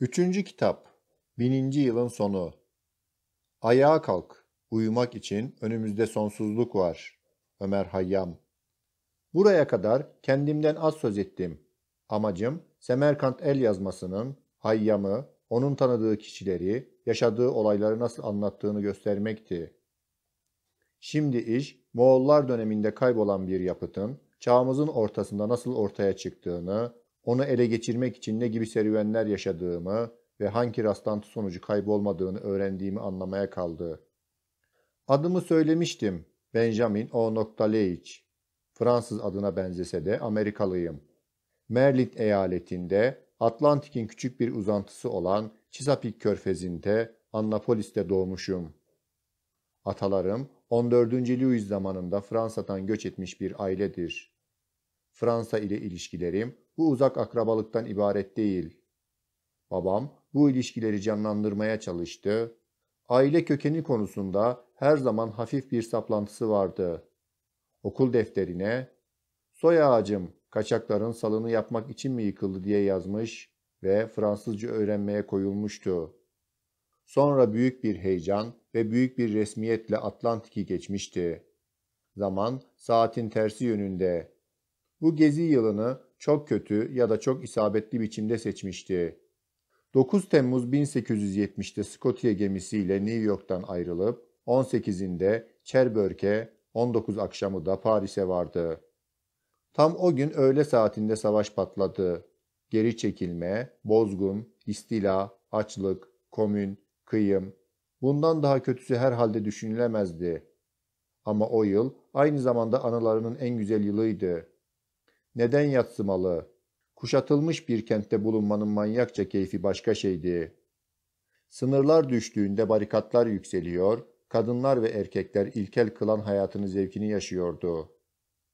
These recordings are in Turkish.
Üçüncü kitap, bininci yılın sonu. Ayağa kalk, uyumak için önümüzde sonsuzluk var. Ömer Hayyam. Buraya kadar kendimden az söz ettim. Amacım Semerkant el yazmasının Hayyam'ı, onun tanıdığı kişileri, yaşadığı olayları nasıl anlattığını göstermekti. Şimdi iş Moğollar döneminde kaybolan bir yapıtın çağımızın ortasında nasıl ortaya çıktığını, onu ele geçirmek için ne gibi serüvenler yaşadığımı ve hangi rastlantı sonucu kaybolmadığını öğrendiğimi anlamaya kaldı. Adımı söylemiştim. Benjamin O. Leic. Fransız adına benzese de Amerikalıyım. Merlin eyaletinde Atlantik'in küçük bir uzantısı olan Chesapeake Körfezi'nde Annapolis'te doğmuşum. Atalarım 14. Louis zamanında Fransa'dan göç etmiş bir ailedir. Fransa ile ilişkilerim bu uzak akrabalıktan ibaret değil. Babam bu ilişkileri canlandırmaya çalıştı. Aile kökeni konusunda her zaman hafif bir saplantısı vardı. Okul defterine soy ağacım kaçakların salını yapmak için mi yıkıldı diye yazmış ve Fransızca öğrenmeye koyulmuştu. Sonra büyük bir heyecan ve büyük bir resmiyetle Atlantik'i geçmişti. Zaman saatin tersi yönünde. Bu gezi yılını çok kötü ya da çok isabetli biçimde seçmişti. 9 Temmuz 1870'te Scotia gemisiyle New York'tan ayrılıp 18'inde Cherbourg'e 19 akşamı da Paris'e vardı. Tam o gün öğle saatinde savaş patladı. Geri çekilme, bozgun, istila, açlık, komün, kıyım. Bundan daha kötüsü herhalde düşünülemezdi. Ama o yıl aynı zamanda anılarının en güzel yılıydı. Neden yatsımalı? Kuşatılmış bir kentte bulunmanın manyakça keyfi başka şeydi. Sınırlar düştüğünde barikatlar yükseliyor, kadınlar ve erkekler ilkel kılan hayatını zevkini yaşıyordu.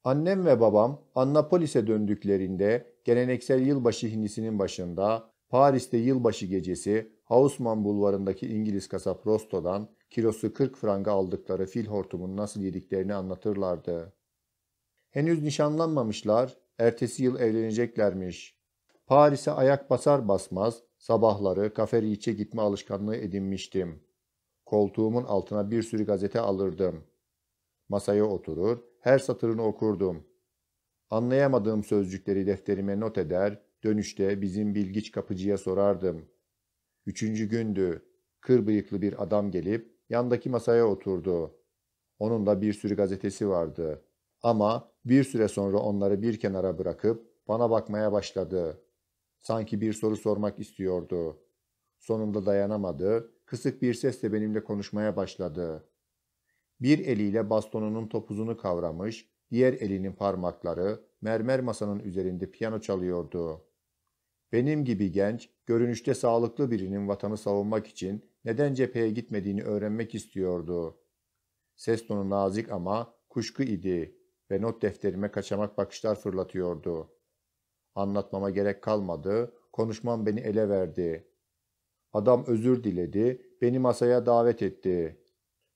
Annem ve babam Annapolis'e döndüklerinde geleneksel yılbaşı hindisinin başında Paris'te yılbaşı gecesi Haussmann bulvarındaki İngiliz kasap Rosto'dan kilosu 40 franga aldıkları fil hortumunu nasıl yediklerini anlatırlardı. Henüz nişanlanmamışlar ertesi yıl evleneceklermiş. Paris'e ayak basar basmaz sabahları kaferiçe gitme alışkanlığı edinmiştim. Koltuğumun altına bir sürü gazete alırdım. Masaya oturur, her satırını okurdum. Anlayamadığım sözcükleri defterime not eder, dönüşte bizim bilgiç kapıcıya sorardım. Üçüncü gündü. Kır bıyıklı bir adam gelip yandaki masaya oturdu. Onun da bir sürü gazetesi vardı. Ama bir süre sonra onları bir kenara bırakıp bana bakmaya başladı. Sanki bir soru sormak istiyordu. Sonunda dayanamadı, kısık bir sesle benimle konuşmaya başladı. Bir eliyle bastonunun topuzunu kavramış, diğer elinin parmakları mermer masanın üzerinde piyano çalıyordu. Benim gibi genç, görünüşte sağlıklı birinin vatanı savunmak için neden cepheye gitmediğini öğrenmek istiyordu. Ses tonu nazik ama kuşku idi ve not defterime kaçamak bakışlar fırlatıyordu. Anlatmama gerek kalmadı, konuşmam beni ele verdi. Adam özür diledi, beni masaya davet etti.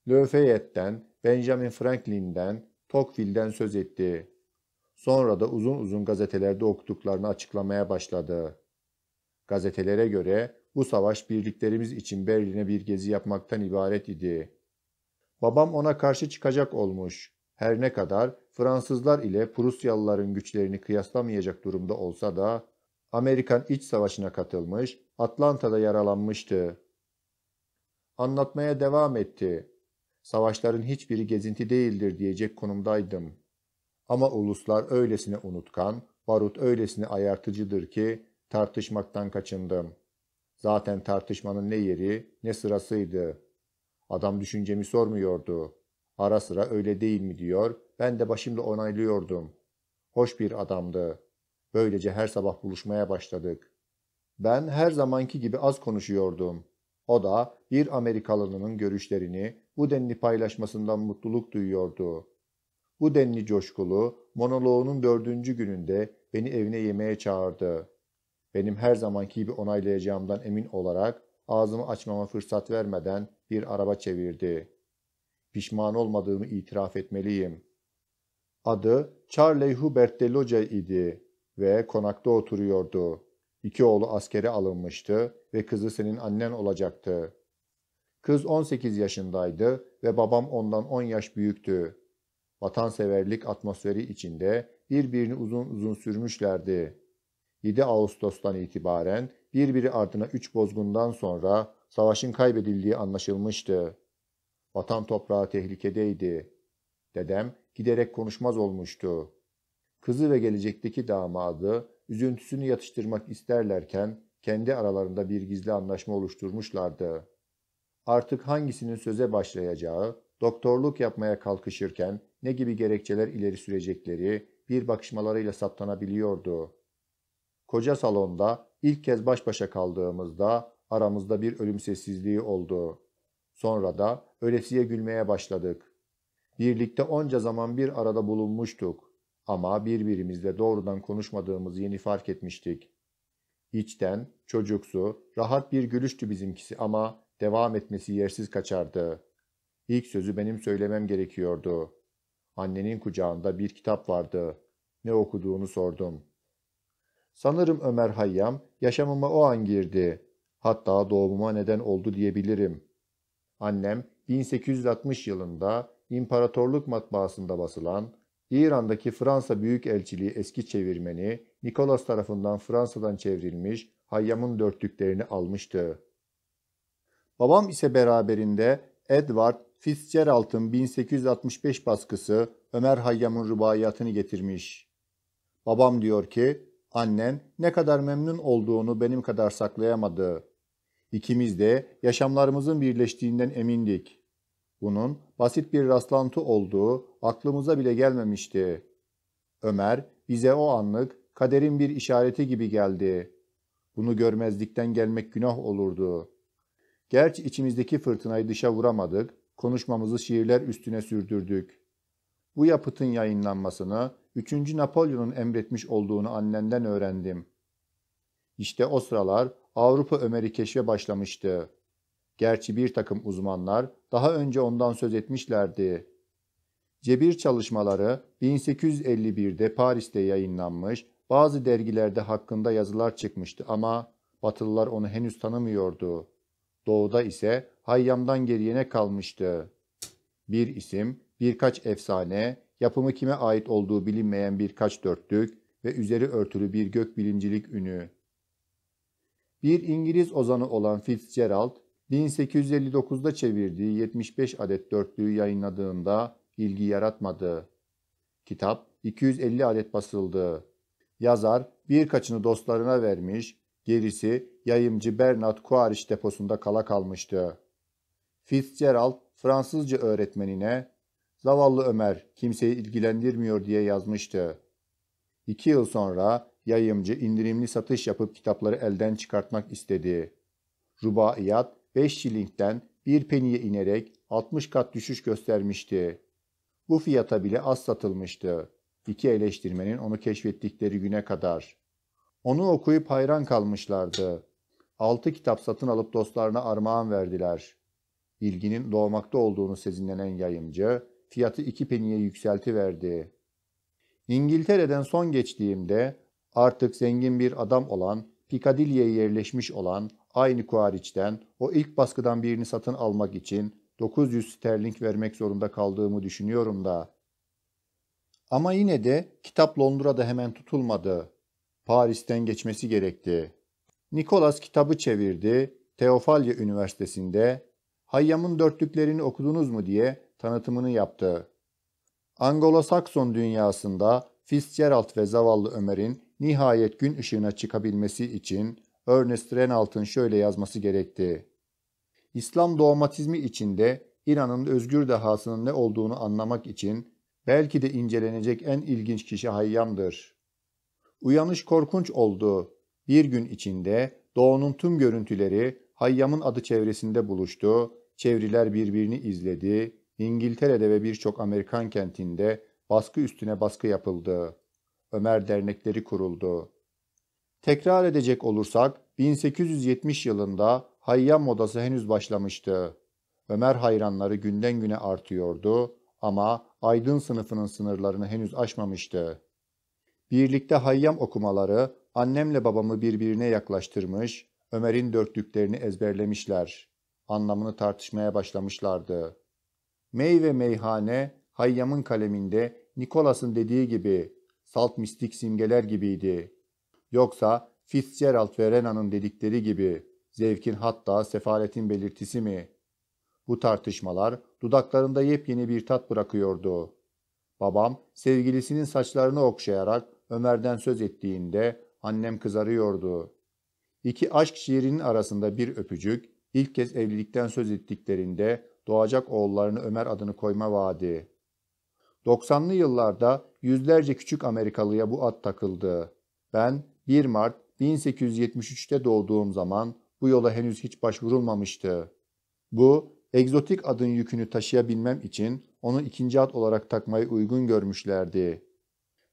Lefayette'den, Benjamin Franklin'den, Tocqueville'den söz etti. Sonra da uzun uzun gazetelerde okuduklarını açıklamaya başladı. Gazetelere göre bu savaş birliklerimiz için Berlin'e bir gezi yapmaktan ibaret idi. Babam ona karşı çıkacak olmuş. Her ne kadar Fransızlar ile Prusyalıların güçlerini kıyaslamayacak durumda olsa da Amerikan iç Savaşı'na katılmış, Atlanta'da yaralanmıştı. Anlatmaya devam etti. Savaşların hiçbiri gezinti değildir diyecek konumdaydım. Ama uluslar öylesine unutkan, barut öylesine ayartıcıdır ki tartışmaktan kaçındım. Zaten tartışmanın ne yeri ne sırasıydı. Adam düşüncemi sormuyordu. Ara sıra öyle değil mi diyor, ben de başımla onaylıyordum. Hoş bir adamdı. Böylece her sabah buluşmaya başladık. Ben her zamanki gibi az konuşuyordum. O da bir Amerikalının görüşlerini bu denli paylaşmasından mutluluk duyuyordu. Bu denli coşkulu monoloğunun dördüncü gününde beni evine yemeğe çağırdı. Benim her zamanki gibi onaylayacağımdan emin olarak ağzımı açmama fırsat vermeden bir araba çevirdi. Pişman olmadığımı itiraf etmeliyim. Adı Charlie Hubert de Loge idi ve konakta oturuyordu. İki oğlu askere alınmıştı ve kızı senin annen olacaktı. Kız 18 yaşındaydı ve babam ondan 10 yaş büyüktü. Vatanseverlik atmosferi içinde birbirini uzun uzun sürmüşlerdi. 7 Ağustos'tan itibaren birbiri ardına üç bozgundan sonra savaşın kaybedildiği anlaşılmıştı. Vatan toprağı tehlikedeydi. Dedem giderek konuşmaz olmuştu. Kızı ve gelecekteki damadı üzüntüsünü yatıştırmak isterlerken kendi aralarında bir gizli anlaşma oluşturmuşlardı. Artık hangisinin söze başlayacağı, doktorluk yapmaya kalkışırken ne gibi gerekçeler ileri sürecekleri bir bakışmalarıyla saptanabiliyordu. Koca salonda ilk kez baş başa kaldığımızda aramızda bir ölüm sessizliği oldu.'' Sonra da ölesiye gülmeye başladık. Birlikte onca zaman bir arada bulunmuştuk ama birbirimizle doğrudan konuşmadığımızı yeni fark etmiştik. İçten, çocuksu, rahat bir gülüştü bizimkisi ama devam etmesi yersiz kaçardı. İlk sözü benim söylemem gerekiyordu. Annenin kucağında bir kitap vardı. Ne okuduğunu sordum. Sanırım Ömer Hayyam yaşamıma o an girdi. Hatta doğumuma neden oldu diyebilirim. Annem 1860 yılında İmparatorluk matbaasında basılan İran'daki Fransa Büyükelçiliği eski çevirmeni Nikolas tarafından Fransa'dan çevrilmiş Hayyam'ın dörtlüklerini almıştı. Babam ise beraberinde Edward Fitzgerald'ın 1865 baskısı Ömer Hayyam'ın rubaiyatını getirmiş. Babam diyor ki, annen ne kadar memnun olduğunu benim kadar saklayamadı. İkimiz de yaşamlarımızın birleştiğinden emindik. Bunun basit bir rastlantı olduğu aklımıza bile gelmemişti. Ömer bize o anlık kaderin bir işareti gibi geldi. Bunu görmezlikten gelmek günah olurdu. Gerçi içimizdeki fırtınayı dışa vuramadık, konuşmamızı şiirler üstüne sürdürdük. Bu yapıtın yayınlanmasını 3. Napolyon'un emretmiş olduğunu annenden öğrendim. İşte o sıralar Avrupa Ömer'i keşfe başlamıştı. Gerçi bir takım uzmanlar daha önce ondan söz etmişlerdi. Cebir çalışmaları 1851'de Paris'te yayınlanmış, bazı dergilerde hakkında yazılar çıkmıştı ama Batılılar onu henüz tanımıyordu. Doğuda ise Hayyam'dan geriye ne kalmıştı. Bir isim, birkaç efsane, yapımı kime ait olduğu bilinmeyen birkaç dörtlük ve üzeri örtülü bir gök bilimcilik ünü. Bir İngiliz ozanı olan Fitzgerald, 1859'da çevirdiği 75 adet dörtlüğü yayınladığında ilgi yaratmadı. Kitap 250 adet basıldı. Yazar birkaçını dostlarına vermiş, gerisi yayımcı Bernard Quaritch deposunda kala kalmıştı. Fitzgerald Fransızca öğretmenine zavallı Ömer kimseyi ilgilendirmiyor diye yazmıştı. İki yıl sonra yayımcı indirimli satış yapıp kitapları elden çıkartmak istedi. Rubaiyat 5 şilingden 1 peniye inerek 60 kat düşüş göstermişti. Bu fiyata bile az satılmıştı. İki eleştirmenin onu keşfettikleri güne kadar. Onu okuyup hayran kalmışlardı. Altı kitap satın alıp dostlarına armağan verdiler. İlginin doğmakta olduğunu sezinlenen yayımcı fiyatı iki peniye yükseltiverdi. İngiltere'den son geçtiğimde Artık zengin bir adam olan, Piccadilly'ye yerleşmiş olan aynı Kuariç'ten o ilk baskıdan birini satın almak için 900 sterlink vermek zorunda kaldığımı düşünüyorum da. Ama yine de kitap Londra'da hemen tutulmadı. Paris'ten geçmesi gerekti. Nikolas kitabı çevirdi. Teofalya Üniversitesi'nde Hayyam'ın dörtlüklerini okudunuz mu diye tanıtımını yaptı. Anglo-Sakson dünyasında Fitzgerald ve zavallı Ömer'in nihayet gün ışığına çıkabilmesi için Ernest Renault'ın şöyle yazması gerekti. İslam dogmatizmi içinde İran'ın özgür dehasının ne olduğunu anlamak için belki de incelenecek en ilginç kişi Hayyam'dır. Uyanış korkunç oldu. Bir gün içinde doğunun tüm görüntüleri Hayyam'ın adı çevresinde buluştu, çevriler birbirini izledi, İngiltere'de ve birçok Amerikan kentinde baskı üstüne baskı yapıldı. Ömer dernekleri kuruldu. Tekrar edecek olursak 1870 yılında hayyam modası henüz başlamıştı. Ömer hayranları günden güne artıyordu ama aydın sınıfının sınırlarını henüz aşmamıştı. Birlikte hayyam okumaları annemle babamı birbirine yaklaştırmış, Ömer'in dörtlüklerini ezberlemişler. Anlamını tartışmaya başlamışlardı. Mey ve meyhane Hayyam'ın kaleminde Nikolas'ın dediği gibi salt mistik simgeler gibiydi. Yoksa Fitzgerald ve Renan'ın dedikleri gibi zevkin hatta sefaletin belirtisi mi? Bu tartışmalar dudaklarında yepyeni bir tat bırakıyordu. Babam sevgilisinin saçlarını okşayarak Ömer'den söz ettiğinde annem kızarıyordu. İki aşk şiirinin arasında bir öpücük, ilk kez evlilikten söz ettiklerinde doğacak oğullarını Ömer adını koyma vaadi. 90'lı yıllarda yüzlerce küçük Amerikalıya bu ad takıldı. Ben 1 Mart 1873'te doğduğum zaman bu yola henüz hiç başvurulmamıştı. Bu, egzotik adın yükünü taşıyabilmem için onu ikinci ad olarak takmayı uygun görmüşlerdi.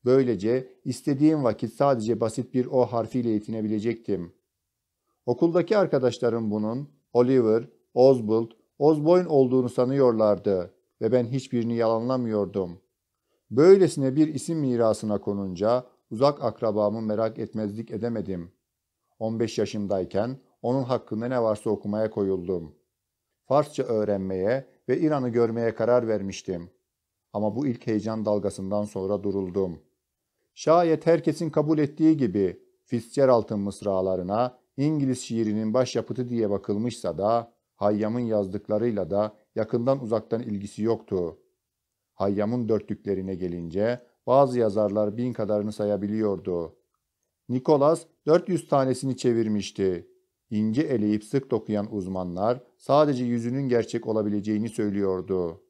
Böylece istediğim vakit sadece basit bir O harfiyle yetinebilecektim. Okuldaki arkadaşlarım bunun Oliver, Oswald, Osborne olduğunu sanıyorlardı ve ben hiçbirini yalanlamıyordum.'' Böylesine bir isim mirasına konunca uzak akrabamı merak etmezlik edemedim. 15 yaşımdayken onun hakkında ne varsa okumaya koyuldum. Farsça öğrenmeye ve İran'ı görmeye karar vermiştim. Ama bu ilk heyecan dalgasından sonra duruldum. Şayet herkesin kabul ettiği gibi Fitzgerald'ın mısralarına İngiliz şiirinin başyapıtı diye bakılmışsa da Hayyam'ın yazdıklarıyla da yakından uzaktan ilgisi yoktu. Hayyam'ın dörtlüklerine gelince bazı yazarlar bin kadarını sayabiliyordu. Nikolas 400 tanesini çevirmişti. İnce eleyip sık dokuyan uzmanlar sadece yüzünün gerçek olabileceğini söylüyordu.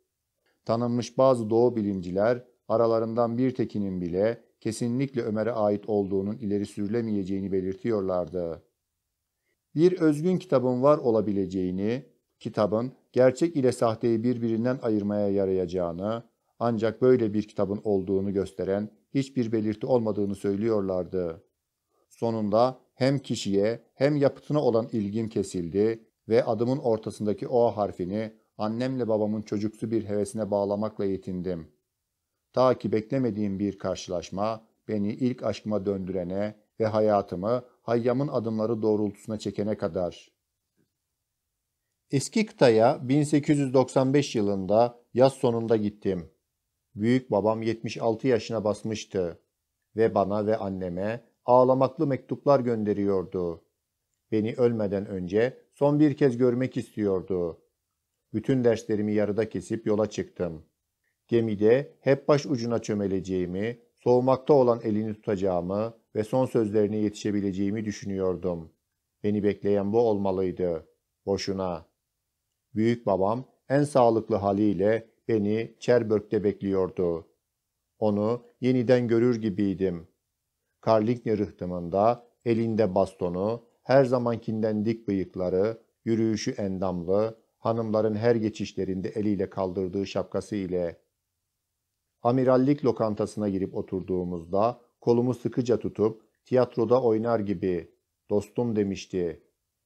Tanınmış bazı doğu bilimciler aralarından bir tekinin bile kesinlikle Ömer'e ait olduğunun ileri sürülemeyeceğini belirtiyorlardı. Bir özgün kitabın var olabileceğini, kitabın gerçek ile sahteyi birbirinden ayırmaya yarayacağını, ancak böyle bir kitabın olduğunu gösteren hiçbir belirti olmadığını söylüyorlardı. Sonunda hem kişiye hem yapıtına olan ilgim kesildi ve adımın ortasındaki O harfini annemle babamın çocuksu bir hevesine bağlamakla yetindim. Ta ki beklemediğim bir karşılaşma beni ilk aşkıma döndürene ve hayatımı Hayyam'ın adımları doğrultusuna çekene kadar. Eski kıtaya 1895 yılında yaz sonunda gittim. Büyük babam 76 yaşına basmıştı ve bana ve anneme ağlamaklı mektuplar gönderiyordu. Beni ölmeden önce son bir kez görmek istiyordu. Bütün derslerimi yarıda kesip yola çıktım. Gemide hep baş ucuna çömeleceğimi, soğumakta olan elini tutacağımı ve son sözlerine yetişebileceğimi düşünüyordum. Beni bekleyen bu olmalıydı. Boşuna. Büyük babam en sağlıklı haliyle beni Cherbourg'de bekliyordu. Onu yeniden görür gibiydim. Karlikne rıhtımında, elinde bastonu, her zamankinden dik bıyıkları, yürüyüşü endamlı, hanımların her geçişlerinde eliyle kaldırdığı şapkası ile. Amirallik lokantasına girip oturduğumuzda kolumu sıkıca tutup tiyatroda oynar gibi dostum demişti.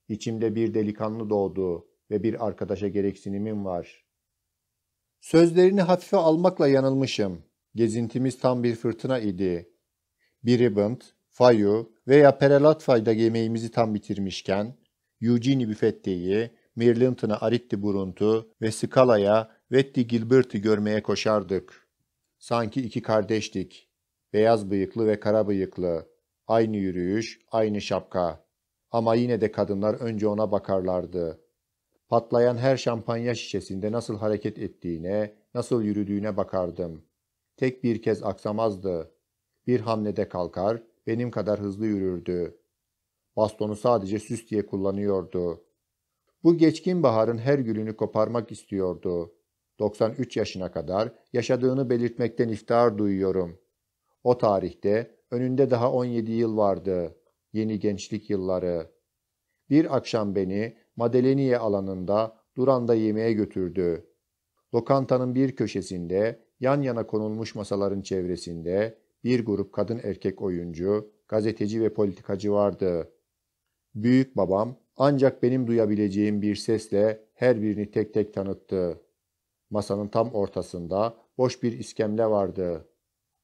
İçimde bir delikanlı doğdu ve bir arkadaşa gereksinimim var. Sözlerini hafife almakla yanılmışım. Gezintimiz tam bir fırtına idi. Biribant, Fayu veya Perelatfay'da yemeğimizi tam bitirmişken, Eugene Büfette'yi, Mirlinton'a Aritti Buruntu ve Scala'ya Vetti Gilbert'i görmeye koşardık. Sanki iki kardeştik. Beyaz bıyıklı ve kara bıyıklı. Aynı yürüyüş, aynı şapka. Ama yine de kadınlar önce ona bakarlardı. Patlayan her şampanya şişesinde nasıl hareket ettiğine, nasıl yürüdüğüne bakardım. Tek bir kez aksamazdı. Bir hamlede kalkar, benim kadar hızlı yürürdü. Bastonu sadece süs diye kullanıyordu. Bu geçkin baharın her gülünü koparmak istiyordu. 93 yaşına kadar yaşadığını belirtmekten iftihar duyuyorum. O tarihte önünde daha 17 yıl vardı. Yeni gençlik yılları. Bir akşam beni Madeleniye alanında Duran'da yemeğe götürdü. Lokantanın bir köşesinde, yan yana konulmuş masaların çevresinde bir grup kadın erkek oyuncu, gazeteci ve politikacı vardı. Büyük babam ancak benim duyabileceğim bir sesle her birini tek tek tanıttı. Masanın tam ortasında boş bir iskemle vardı.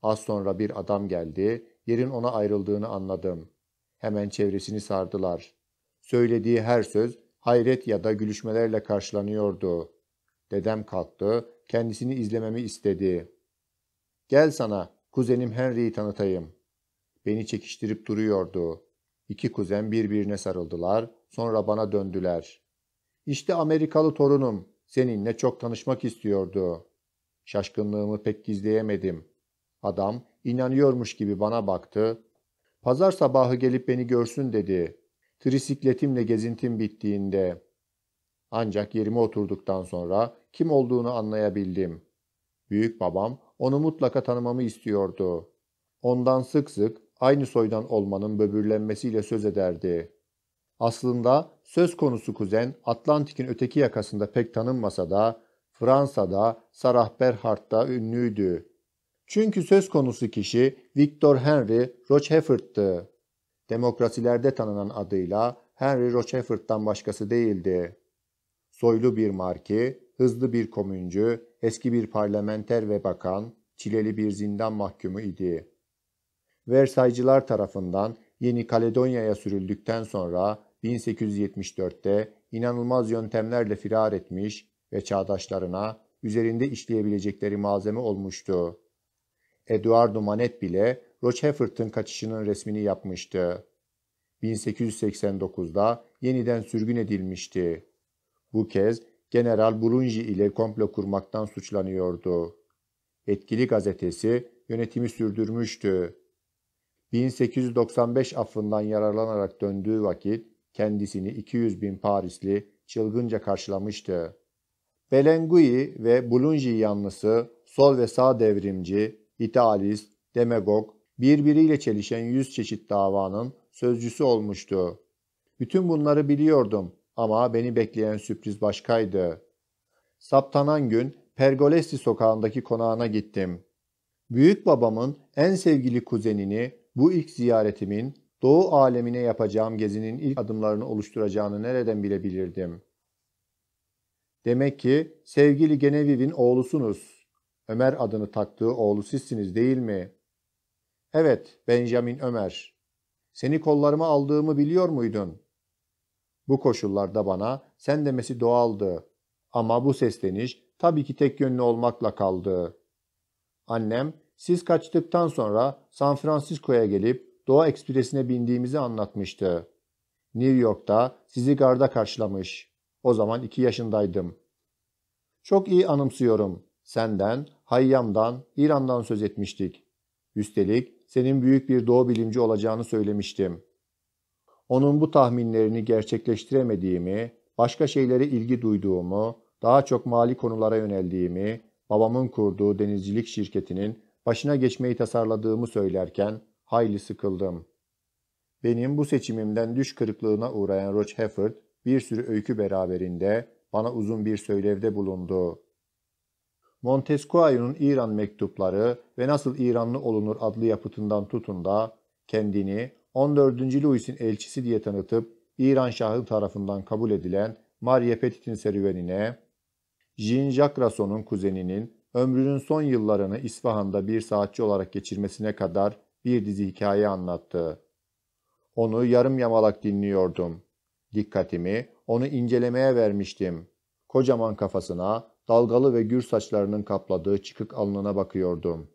Az sonra bir adam geldi, yerin ona ayrıldığını anladım. Hemen çevresini sardılar. Söylediği her söz hayret ya da gülüşmelerle karşılanıyordu. Dedem kalktı, kendisini izlememi istedi. Gel sana, kuzenim Henry'i tanıtayım. Beni çekiştirip duruyordu. İki kuzen birbirine sarıldılar, sonra bana döndüler. İşte Amerikalı torunum, seninle çok tanışmak istiyordu. Şaşkınlığımı pek gizleyemedim. Adam inanıyormuş gibi bana baktı. Pazar sabahı gelip beni görsün dedi. Trisikletimle gezintim bittiğinde ancak yerime oturduktan sonra kim olduğunu anlayabildim. Büyük babam onu mutlaka tanımamı istiyordu. Ondan sık sık aynı soydan olmanın böbürlenmesiyle söz ederdi. Aslında söz konusu kuzen Atlantik'in öteki yakasında pek tanınmasa da Fransa'da Sarah Berhardt'ta ünlüydü. Çünkü söz konusu kişi Victor Henry Rochefort'tu. Demokrasilerde tanınan adıyla Henry Rochefort'tan başkası değildi. Soylu bir marki, hızlı bir komüncü, eski bir parlamenter ve bakan, çileli bir zindan mahkumu idi. Versaycılar tarafından Yeni Kaledonya'ya sürüldükten sonra 1874'te inanılmaz yöntemlerle firar etmiş ve çağdaşlarına üzerinde işleyebilecekleri malzeme olmuştu. Eduardo Manet bile Rochefort'un kaçışının resmini yapmıştı. 1889'da yeniden sürgün edilmişti. Bu kez General Burunji ile komplo kurmaktan suçlanıyordu. Etkili gazetesi yönetimi sürdürmüştü. 1895 affından yararlanarak döndüğü vakit kendisini 200 bin Parisli çılgınca karşılamıştı. Belengui ve Bulunji yanlısı sol ve sağ devrimci, idealist, demagog, birbiriyle çelişen yüz çeşit davanın sözcüsü olmuştu. Bütün bunları biliyordum ama beni bekleyen sürpriz başkaydı. Saptanan gün Pergolesi sokağındaki konağına gittim. Büyük babamın en sevgili kuzenini bu ilk ziyaretimin doğu alemine yapacağım gezinin ilk adımlarını oluşturacağını nereden bilebilirdim? Demek ki sevgili Genevieve'in oğlusunuz. Ömer adını taktığı oğlu sizsiniz değil mi? Evet Benjamin Ömer, seni kollarıma aldığımı biliyor muydun? Bu koşullarda bana sen demesi doğaldı. Ama bu sesleniş tabii ki tek yönlü olmakla kaldı. Annem, siz kaçtıktan sonra San Francisco'ya gelip Doğa Ekspresi'ne bindiğimizi anlatmıştı. New York'ta sizi garda karşılamış. O zaman iki yaşındaydım. Çok iyi anımsıyorum. Senden, Hayyam'dan, İran'dan söz etmiştik. Üstelik senin büyük bir doğu bilimci olacağını söylemiştim. Onun bu tahminlerini gerçekleştiremediğimi, başka şeylere ilgi duyduğumu, daha çok mali konulara yöneldiğimi, babamın kurduğu denizcilik şirketinin başına geçmeyi tasarladığımı söylerken hayli sıkıldım. Benim bu seçimimden düş kırıklığına uğrayan Roach Hefford bir sürü öykü beraberinde bana uzun bir söylevde bulundu. Montesquieu'nun İran mektupları ve Nasıl İranlı Olunur adlı yapıtından tutun da kendini 14. Louis'in elçisi diye tanıtıp İran Şahı tarafından kabul edilen Marie Petit'in serüvenine, Jean-Jacques Rousseau'nun kuzeninin ömrünün son yıllarını İsfahan'da bir saatçi olarak geçirmesine kadar bir dizi hikaye anlattı. Onu yarım yamalak dinliyordum. Dikkatimi onu incelemeye vermiştim. Kocaman kafasına dalgalı ve gür saçlarının kapladığı çıkık alnına bakıyordum.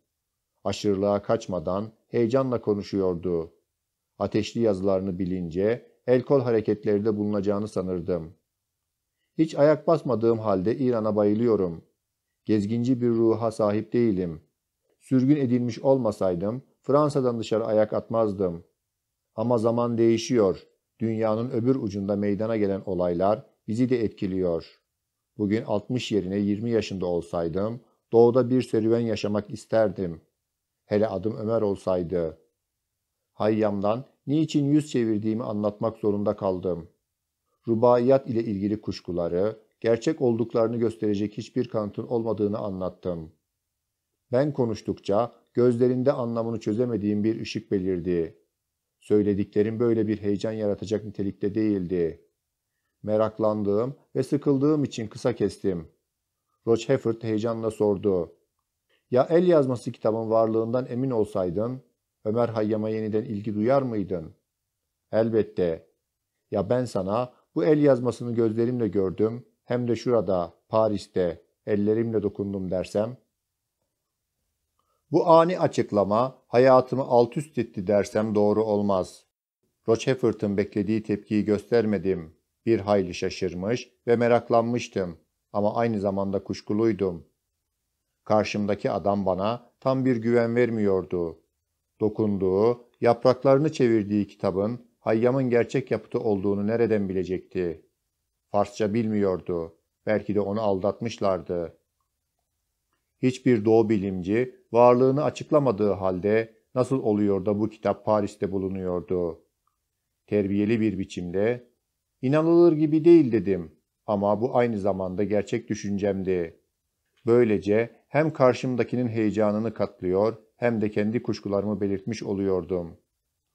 Aşırılığa kaçmadan heyecanla konuşuyordu. Ateşli yazılarını bilince el kol hareketlerde bulunacağını sanırdım. Hiç ayak basmadığım halde İran'a bayılıyorum. Gezginci bir ruha sahip değilim. Sürgün edilmiş olmasaydım Fransa'dan dışarı ayak atmazdım. Ama zaman değişiyor. Dünyanın öbür ucunda meydana gelen olaylar bizi de etkiliyor.'' Bugün 60 yerine 20 yaşında olsaydım, doğuda bir serüven yaşamak isterdim. Hele adım Ömer olsaydı. Hayyam'dan niçin yüz çevirdiğimi anlatmak zorunda kaldım. Rubaiyat ile ilgili kuşkuları, gerçek olduklarını gösterecek hiçbir kanıtın olmadığını anlattım. Ben konuştukça gözlerinde anlamını çözemediğim bir ışık belirdi. Söylediklerim böyle bir heyecan yaratacak nitelikte değildi meraklandığım ve sıkıldığım için kısa kestim. Rochefort heyecanla sordu. Ya el yazması kitabın varlığından emin olsaydın, Ömer Hayyam'a yeniden ilgi duyar mıydın? Elbette. Ya ben sana bu el yazmasını gözlerimle gördüm, hem de şurada, Paris'te, ellerimle dokundum dersem? Bu ani açıklama hayatımı alt üst etti dersem doğru olmaz. Rochefort'un beklediği tepkiyi göstermedim. Bir hayli şaşırmış ve meraklanmıştım ama aynı zamanda kuşkuluydum. Karşımdaki adam bana tam bir güven vermiyordu. Dokunduğu, yapraklarını çevirdiği kitabın Hayyam'ın gerçek yapıtı olduğunu nereden bilecekti? Farsça bilmiyordu. Belki de onu aldatmışlardı. Hiçbir doğu bilimci varlığını açıklamadığı halde nasıl oluyor da bu kitap Paris'te bulunuyordu? Terbiyeli bir biçimde İnanılır gibi değil dedim ama bu aynı zamanda gerçek düşüncemdi. Böylece hem karşımdakinin heyecanını katlıyor hem de kendi kuşkularımı belirtmiş oluyordum.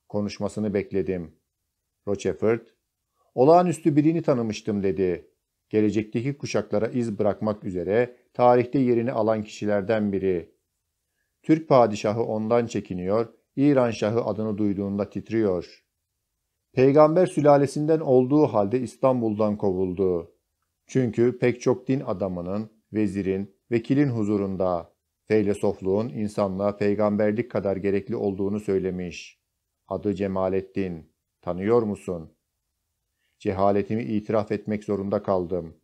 Konuşmasını bekledim. Rochefort, olağanüstü birini tanımıştım dedi. Gelecekteki kuşaklara iz bırakmak üzere tarihte yerini alan kişilerden biri. Türk padişahı ondan çekiniyor, İran şahı adını duyduğunda titriyor.'' peygamber sülalesinden olduğu halde İstanbul'dan kovuldu. Çünkü pek çok din adamının, vezirin, vekilin huzurunda feylesofluğun insanlığa peygamberlik kadar gerekli olduğunu söylemiş. Adı Cemalettin. Tanıyor musun? Cehaletimi itiraf etmek zorunda kaldım.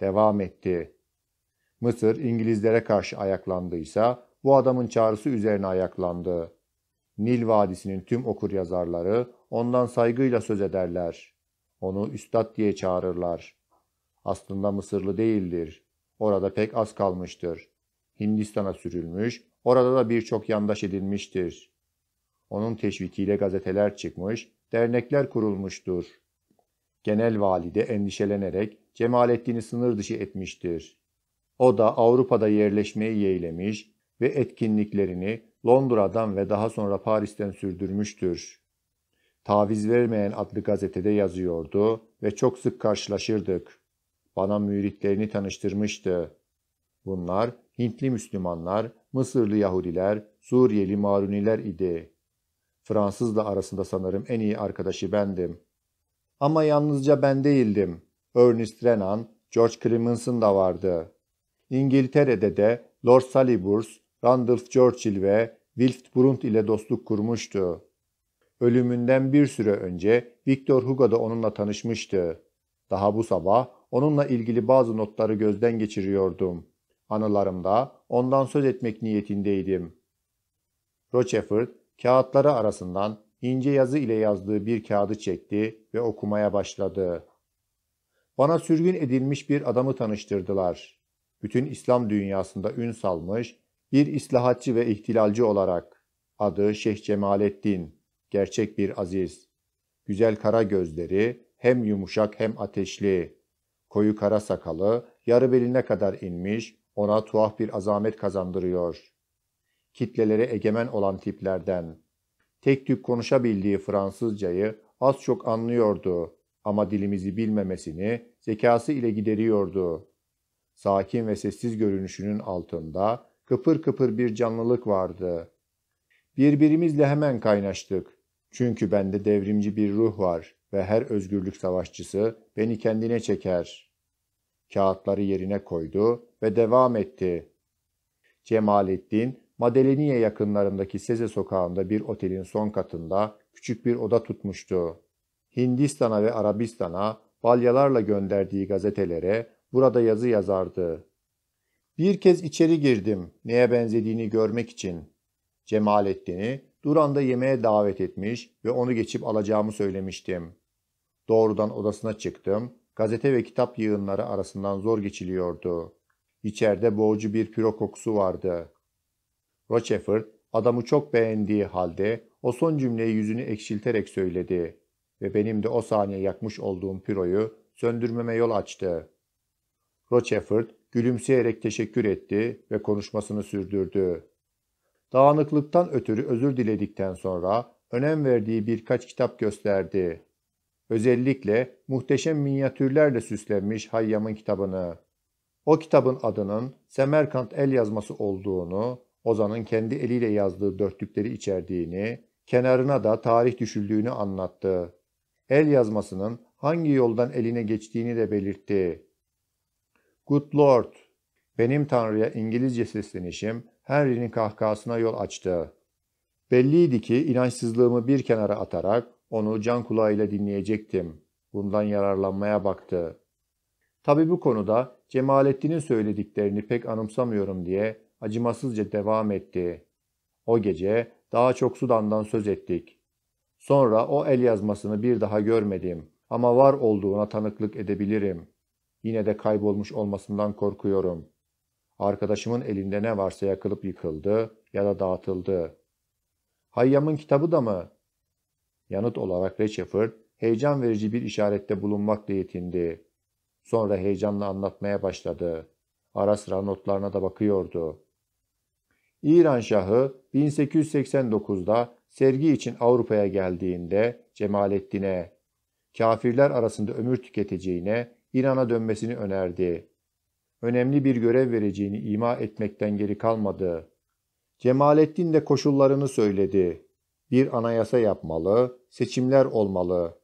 Devam etti. Mısır İngilizlere karşı ayaklandıysa bu adamın çağrısı üzerine ayaklandı. Nil Vadisi'nin tüm okur yazarları ondan saygıyla söz ederler. Onu üstad diye çağırırlar. Aslında Mısırlı değildir. Orada pek az kalmıştır. Hindistan'a sürülmüş, orada da birçok yandaş edilmiştir. Onun teşvikiyle gazeteler çıkmış, dernekler kurulmuştur. Genel valide endişelenerek Cemalettin'i sınır dışı etmiştir. O da Avrupa'da yerleşmeyi yeğlemiş ve etkinliklerini Londra'dan ve daha sonra Paris'ten sürdürmüştür. Taviz vermeyen adlı gazetede yazıyordu ve çok sık karşılaşırdık. Bana müritlerini tanıştırmıştı. Bunlar Hintli Müslümanlar, Mısırlı Yahudiler, Suriyeli Maruniler idi. Fransızla arasında sanırım en iyi arkadaşı bendim. Ama yalnızca ben değildim. Ernest Renan, George Clemens'ın da vardı. İngiltere'de de Lord Salisbury, Randolph Churchill ve Wilft Brunt ile dostluk kurmuştu. Ölümünden bir süre önce Victor Hugo da onunla tanışmıştı. Daha bu sabah onunla ilgili bazı notları gözden geçiriyordum. Anılarımda ondan söz etmek niyetindeydim. Rochefort kağıtları arasından ince yazı ile yazdığı bir kağıdı çekti ve okumaya başladı. Bana sürgün edilmiş bir adamı tanıştırdılar. Bütün İslam dünyasında ün salmış bir islahatçı ve ihtilalci olarak adı Şeyh Cemalettin, gerçek bir aziz. Güzel kara gözleri hem yumuşak hem ateşli. Koyu kara sakalı yarı beline kadar inmiş, ona tuhaf bir azamet kazandırıyor. Kitlelere egemen olan tiplerden. Tek tük konuşabildiği Fransızcayı az çok anlıyordu ama dilimizi bilmemesini zekası ile gideriyordu. Sakin ve sessiz görünüşünün altında Kıpır kıpır bir canlılık vardı. Birbirimizle hemen kaynaştık. Çünkü bende devrimci bir ruh var ve her özgürlük savaşçısı beni kendine çeker. Kağıtları yerine koydu ve devam etti. Cemalettin, Madeleniye yakınlarındaki Seze sokağında bir otelin son katında küçük bir oda tutmuştu. Hindistan'a ve Arabistan'a balyalarla gönderdiği gazetelere burada yazı yazardı. Bir kez içeri girdim neye benzediğini görmek için. Cemalettin'i Duran'da yemeğe davet etmiş ve onu geçip alacağımı söylemiştim. Doğrudan odasına çıktım. Gazete ve kitap yığınları arasından zor geçiliyordu. İçeride boğucu bir püro kokusu vardı. Rochefort adamı çok beğendiği halde o son cümleyi yüzünü ekşilterek söyledi ve benim de o saniye yakmış olduğum püroyu söndürmeme yol açtı. Rochefort gülümseyerek teşekkür etti ve konuşmasını sürdürdü. Dağınıklıktan ötürü özür diledikten sonra önem verdiği birkaç kitap gösterdi. Özellikle muhteşem minyatürlerle süslenmiş Hayyam'ın kitabını. O kitabın adının Semerkant el yazması olduğunu, Ozan'ın kendi eliyle yazdığı dörtlükleri içerdiğini, kenarına da tarih düşüldüğünü anlattı. El yazmasının hangi yoldan eline geçtiğini de belirtti. Good Lord, benim Tanrı'ya İngilizce seslenişim Henry'nin kahkahasına yol açtı. Belliydi ki inançsızlığımı bir kenara atarak onu can kulağıyla dinleyecektim. Bundan yararlanmaya baktı. Tabi bu konuda Cemalettin'in söylediklerini pek anımsamıyorum diye acımasızca devam etti. O gece daha çok Sudan'dan söz ettik. Sonra o el yazmasını bir daha görmedim ama var olduğuna tanıklık edebilirim.'' Yine de kaybolmuş olmasından korkuyorum. Arkadaşımın elinde ne varsa yakılıp yıkıldı ya da dağıtıldı. Hayyam'ın kitabı da mı? Yanıt olarak Reçeford heyecan verici bir işarette bulunmakla yetindi. Sonra heyecanla anlatmaya başladı. Ara sıra notlarına da bakıyordu. İran Şahı 1889'da sergi için Avrupa'ya geldiğinde Cemalettin'e, kafirler arasında ömür tüketeceğine İran'a dönmesini önerdi. Önemli bir görev vereceğini ima etmekten geri kalmadı. Cemalettin de koşullarını söyledi. Bir anayasa yapmalı, seçimler olmalı.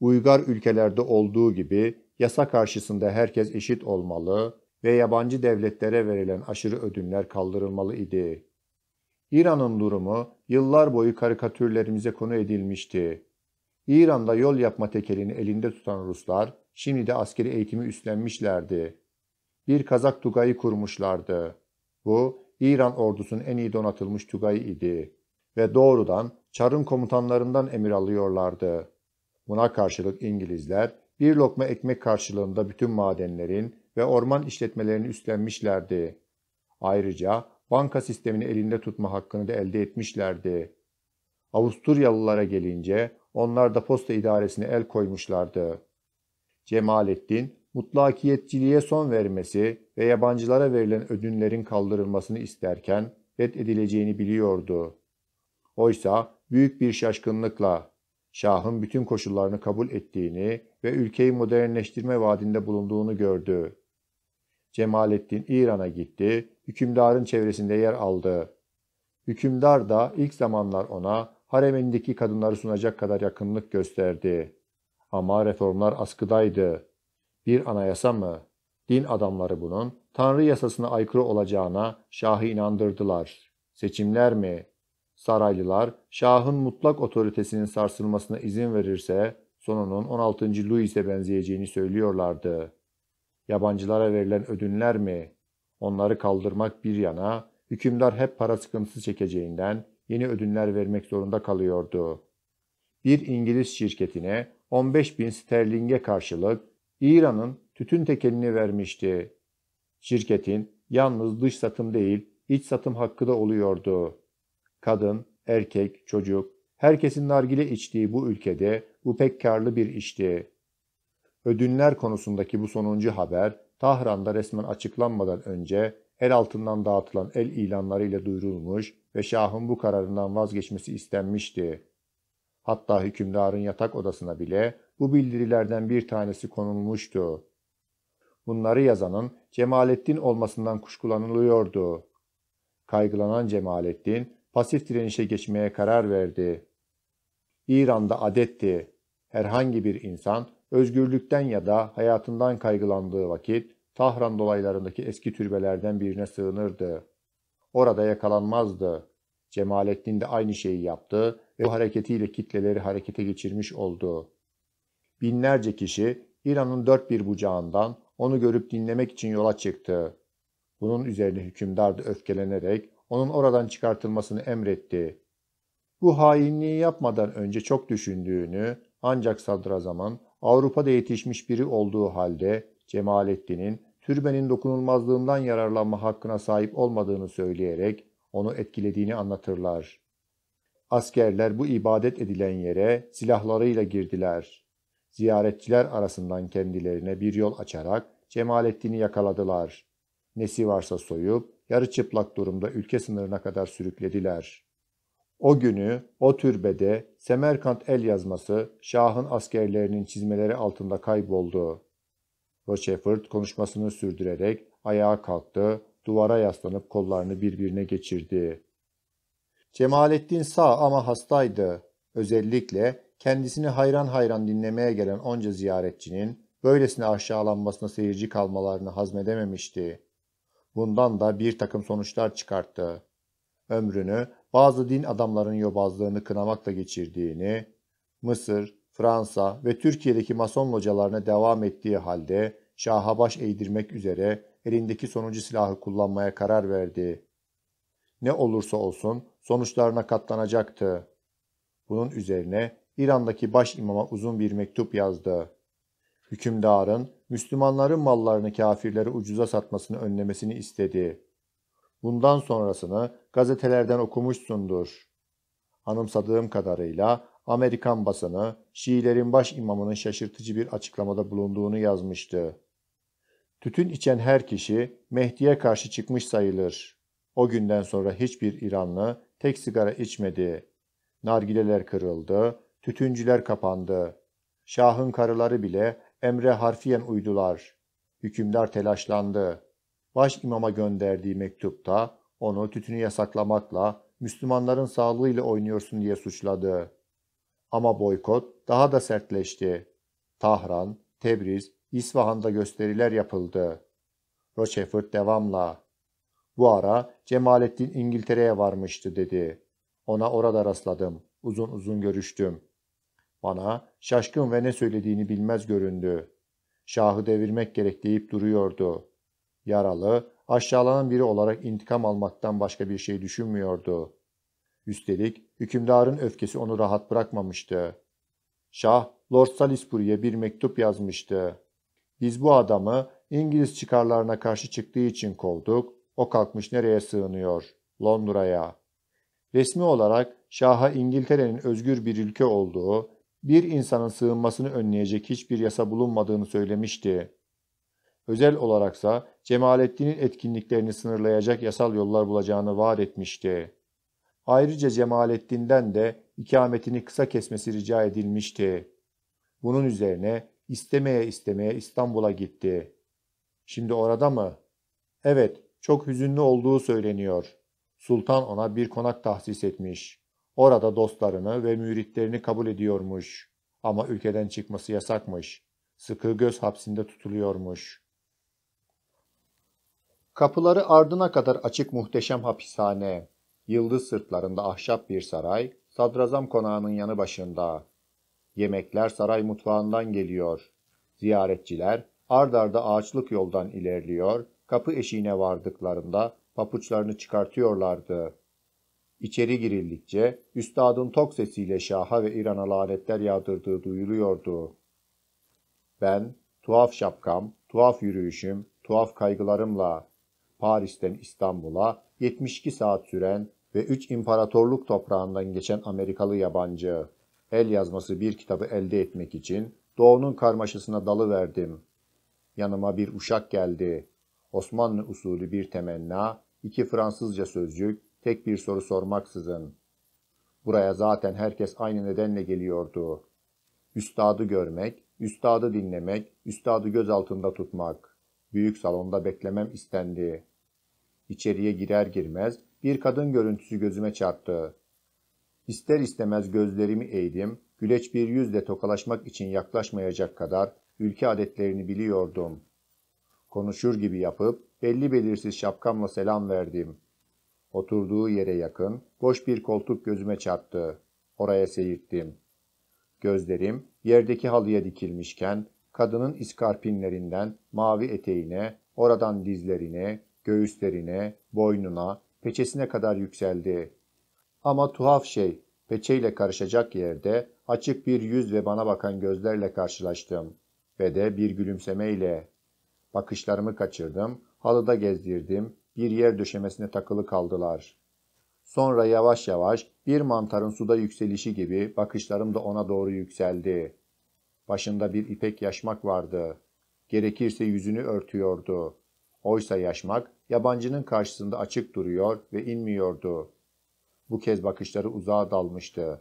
Uygar ülkelerde olduğu gibi yasa karşısında herkes eşit olmalı ve yabancı devletlere verilen aşırı ödünler kaldırılmalı idi. İran'ın durumu yıllar boyu karikatürlerimize konu edilmişti. İran'da yol yapma tekelini elinde tutan Ruslar Şimdi de askeri eğitimi üstlenmişlerdi. Bir Kazak Tugay'ı kurmuşlardı. Bu İran ordusunun en iyi donatılmış Tugay'ı idi ve doğrudan Çar'ın komutanlarından emir alıyorlardı. Buna karşılık İngilizler bir lokma ekmek karşılığında bütün madenlerin ve orman işletmelerini üstlenmişlerdi. Ayrıca banka sistemini elinde tutma hakkını da elde etmişlerdi. Avusturyalılara gelince onlar da posta idaresine el koymuşlardı. Cemalettin, mutlakiyetçiliğe son vermesi ve yabancılara verilen ödünlerin kaldırılmasını isterken reddedileceğini biliyordu. Oysa büyük bir şaşkınlıkla Şah'ın bütün koşullarını kabul ettiğini ve ülkeyi modernleştirme vaadinde bulunduğunu gördü. Cemalettin İran'a gitti, hükümdarın çevresinde yer aldı. Hükümdar da ilk zamanlar ona haremindeki kadınları sunacak kadar yakınlık gösterdi. Ama reformlar askıdaydı. Bir anayasa mı? Din adamları bunun Tanrı yasasına aykırı olacağına Şah'ı inandırdılar. Seçimler mi? Saraylılar Şah'ın mutlak otoritesinin sarsılmasına izin verirse sonunun 16. Louis'e benzeyeceğini söylüyorlardı. Yabancılara verilen ödünler mi? Onları kaldırmak bir yana, hükümdar hep para sıkıntısı çekeceğinden yeni ödünler vermek zorunda kalıyordu. Bir İngiliz şirketine 15 bin sterlinge karşılık İran'ın tütün tekelini vermişti. Şirketin yalnız dış satım değil iç satım hakkı da oluyordu. Kadın, erkek, çocuk, herkesin nargile içtiği bu ülkede bu pek karlı bir işti. Ödünler konusundaki bu sonuncu haber Tahran'da resmen açıklanmadan önce el altından dağıtılan el ilanlarıyla duyurulmuş ve Şah'ın bu kararından vazgeçmesi istenmişti. Hatta hükümdarın yatak odasına bile bu bildirilerden bir tanesi konulmuştu. Bunları yazanın Cemalettin olmasından kuşkulanılıyordu. Kaygılanan Cemalettin pasif direnişe geçmeye karar verdi. İran'da adetti. Herhangi bir insan özgürlükten ya da hayatından kaygılandığı vakit Tahran dolaylarındaki eski türbelerden birine sığınırdı. Orada yakalanmazdı. Cemalettin de aynı şeyi yaptı ve bu hareketiyle kitleleri harekete geçirmiş oldu. Binlerce kişi İran'ın dört bir bucağından onu görüp dinlemek için yola çıktı. Bunun üzerine hükümdar da öfkelenerek onun oradan çıkartılmasını emretti. Bu hainliği yapmadan önce çok düşündüğünü ancak sadrazamın Avrupa'da yetişmiş biri olduğu halde Cemalettin'in türbenin dokunulmazlığından yararlanma hakkına sahip olmadığını söyleyerek onu etkilediğini anlatırlar. Askerler bu ibadet edilen yere silahlarıyla girdiler. Ziyaretçiler arasından kendilerine bir yol açarak Cemalettin'i yakaladılar. Nesi varsa soyup yarı çıplak durumda ülke sınırına kadar sürüklediler. O günü o türbede Semerkant el yazması Şah'ın askerlerinin çizmeleri altında kayboldu. Rochefort konuşmasını sürdürerek ayağa kalktı duvara yaslanıp kollarını birbirine geçirdi. Cemalettin sağ ama hastaydı. Özellikle kendisini hayran hayran dinlemeye gelen onca ziyaretçinin böylesine aşağılanmasına seyirci kalmalarını hazmedememişti. Bundan da bir takım sonuçlar çıkarttı. Ömrünü bazı din adamlarının yobazlığını kınamakla geçirdiğini, Mısır, Fransa ve Türkiye'deki mason localarına devam ettiği halde Şahabaş eğdirmek üzere elindeki sonuncu silahı kullanmaya karar verdi. Ne olursa olsun sonuçlarına katlanacaktı. Bunun üzerine İran'daki baş imama uzun bir mektup yazdı. Hükümdarın Müslümanların mallarını kafirlere ucuza satmasını önlemesini istedi. Bundan sonrasını gazetelerden okumuşsundur. Anımsadığım kadarıyla Amerikan basını Şiilerin baş imamının şaşırtıcı bir açıklamada bulunduğunu yazmıştı. Tütün içen her kişi Mehdi'ye karşı çıkmış sayılır. O günden sonra hiçbir İranlı tek sigara içmedi. Nargileler kırıldı, tütüncüler kapandı. Şah'ın karıları bile emre harfiyen uydular. Hükümdar telaşlandı. Baş imama gönderdiği mektupta onu tütünü yasaklamakla Müslümanların sağlığıyla oynuyorsun diye suçladı. Ama boykot daha da sertleşti. Tahran, Tebriz, İsfahan'da gösteriler yapıldı. Rochefort devamla. Bu ara Cemalettin İngiltere'ye varmıştı dedi. Ona orada rastladım. Uzun uzun görüştüm. Bana şaşkın ve ne söylediğini bilmez göründü. Şahı devirmek gerek deyip duruyordu. Yaralı, aşağılanan biri olarak intikam almaktan başka bir şey düşünmüyordu. Üstelik hükümdarın öfkesi onu rahat bırakmamıştı. Şah, Lord Salisbury'e bir mektup yazmıştı. Biz bu adamı İngiliz çıkarlarına karşı çıktığı için kovduk. O kalkmış nereye sığınıyor? Londra'ya. Resmi olarak Şah'a İngiltere'nin özgür bir ülke olduğu, bir insanın sığınmasını önleyecek hiçbir yasa bulunmadığını söylemişti. Özel olaraksa Cemalettin'in etkinliklerini sınırlayacak yasal yollar bulacağını vaat etmişti. Ayrıca Cemalettin'den de ikametini kısa kesmesi rica edilmişti. Bunun üzerine istemeye istemeye İstanbul'a gitti. Şimdi orada mı? Evet, çok hüzünlü olduğu söyleniyor. Sultan ona bir konak tahsis etmiş. Orada dostlarını ve müritlerini kabul ediyormuş. Ama ülkeden çıkması yasakmış. Sıkı göz hapsinde tutuluyormuş. Kapıları ardına kadar açık muhteşem hapishane. Yıldız sırtlarında ahşap bir saray, sadrazam konağının yanı başında. Yemekler saray mutfağından geliyor. Ziyaretçiler ard arda ağaçlık yoldan ilerliyor, kapı eşiğine vardıklarında papuçlarını çıkartıyorlardı. İçeri girildikçe üstadın tok sesiyle şaha ve İran'a lanetler yağdırdığı duyuluyordu. Ben, tuhaf şapkam, tuhaf yürüyüşüm, tuhaf kaygılarımla Paris'ten İstanbul'a 72 saat süren ve 3 imparatorluk toprağından geçen Amerikalı yabancı. El yazması bir kitabı elde etmek için doğunun karmaşasına dalı verdim. Yanıma bir uşak geldi. Osmanlı usulü bir temenna, iki Fransızca sözcük, tek bir soru sormaksızın. Buraya zaten herkes aynı nedenle geliyordu. Üstadı görmek, üstadı dinlemek, üstadı göz altında tutmak. Büyük salonda beklemem istendi. İçeriye girer girmez bir kadın görüntüsü gözüme çarptı. İster istemez gözlerimi eğdim, güleç bir yüzle tokalaşmak için yaklaşmayacak kadar ülke adetlerini biliyordum. Konuşur gibi yapıp belli belirsiz şapkamla selam verdim. Oturduğu yere yakın, boş bir koltuk gözüme çarptı. Oraya seyirttim. Gözlerim yerdeki halıya dikilmişken kadının iskarpinlerinden mavi eteğine, oradan dizlerine, göğüslerine, boynuna, peçesine kadar yükseldi. Ama tuhaf şey, peçeyle karışacak yerde açık bir yüz ve bana bakan gözlerle karşılaştım. Ve de bir gülümsemeyle. Bakışlarımı kaçırdım, halıda gezdirdim, bir yer döşemesine takılı kaldılar. Sonra yavaş yavaş bir mantarın suda yükselişi gibi bakışlarım da ona doğru yükseldi. Başında bir ipek yaşmak vardı. Gerekirse yüzünü örtüyordu. Oysa yaşmak yabancının karşısında açık duruyor ve inmiyordu. Bu kez bakışları uzağa dalmıştı.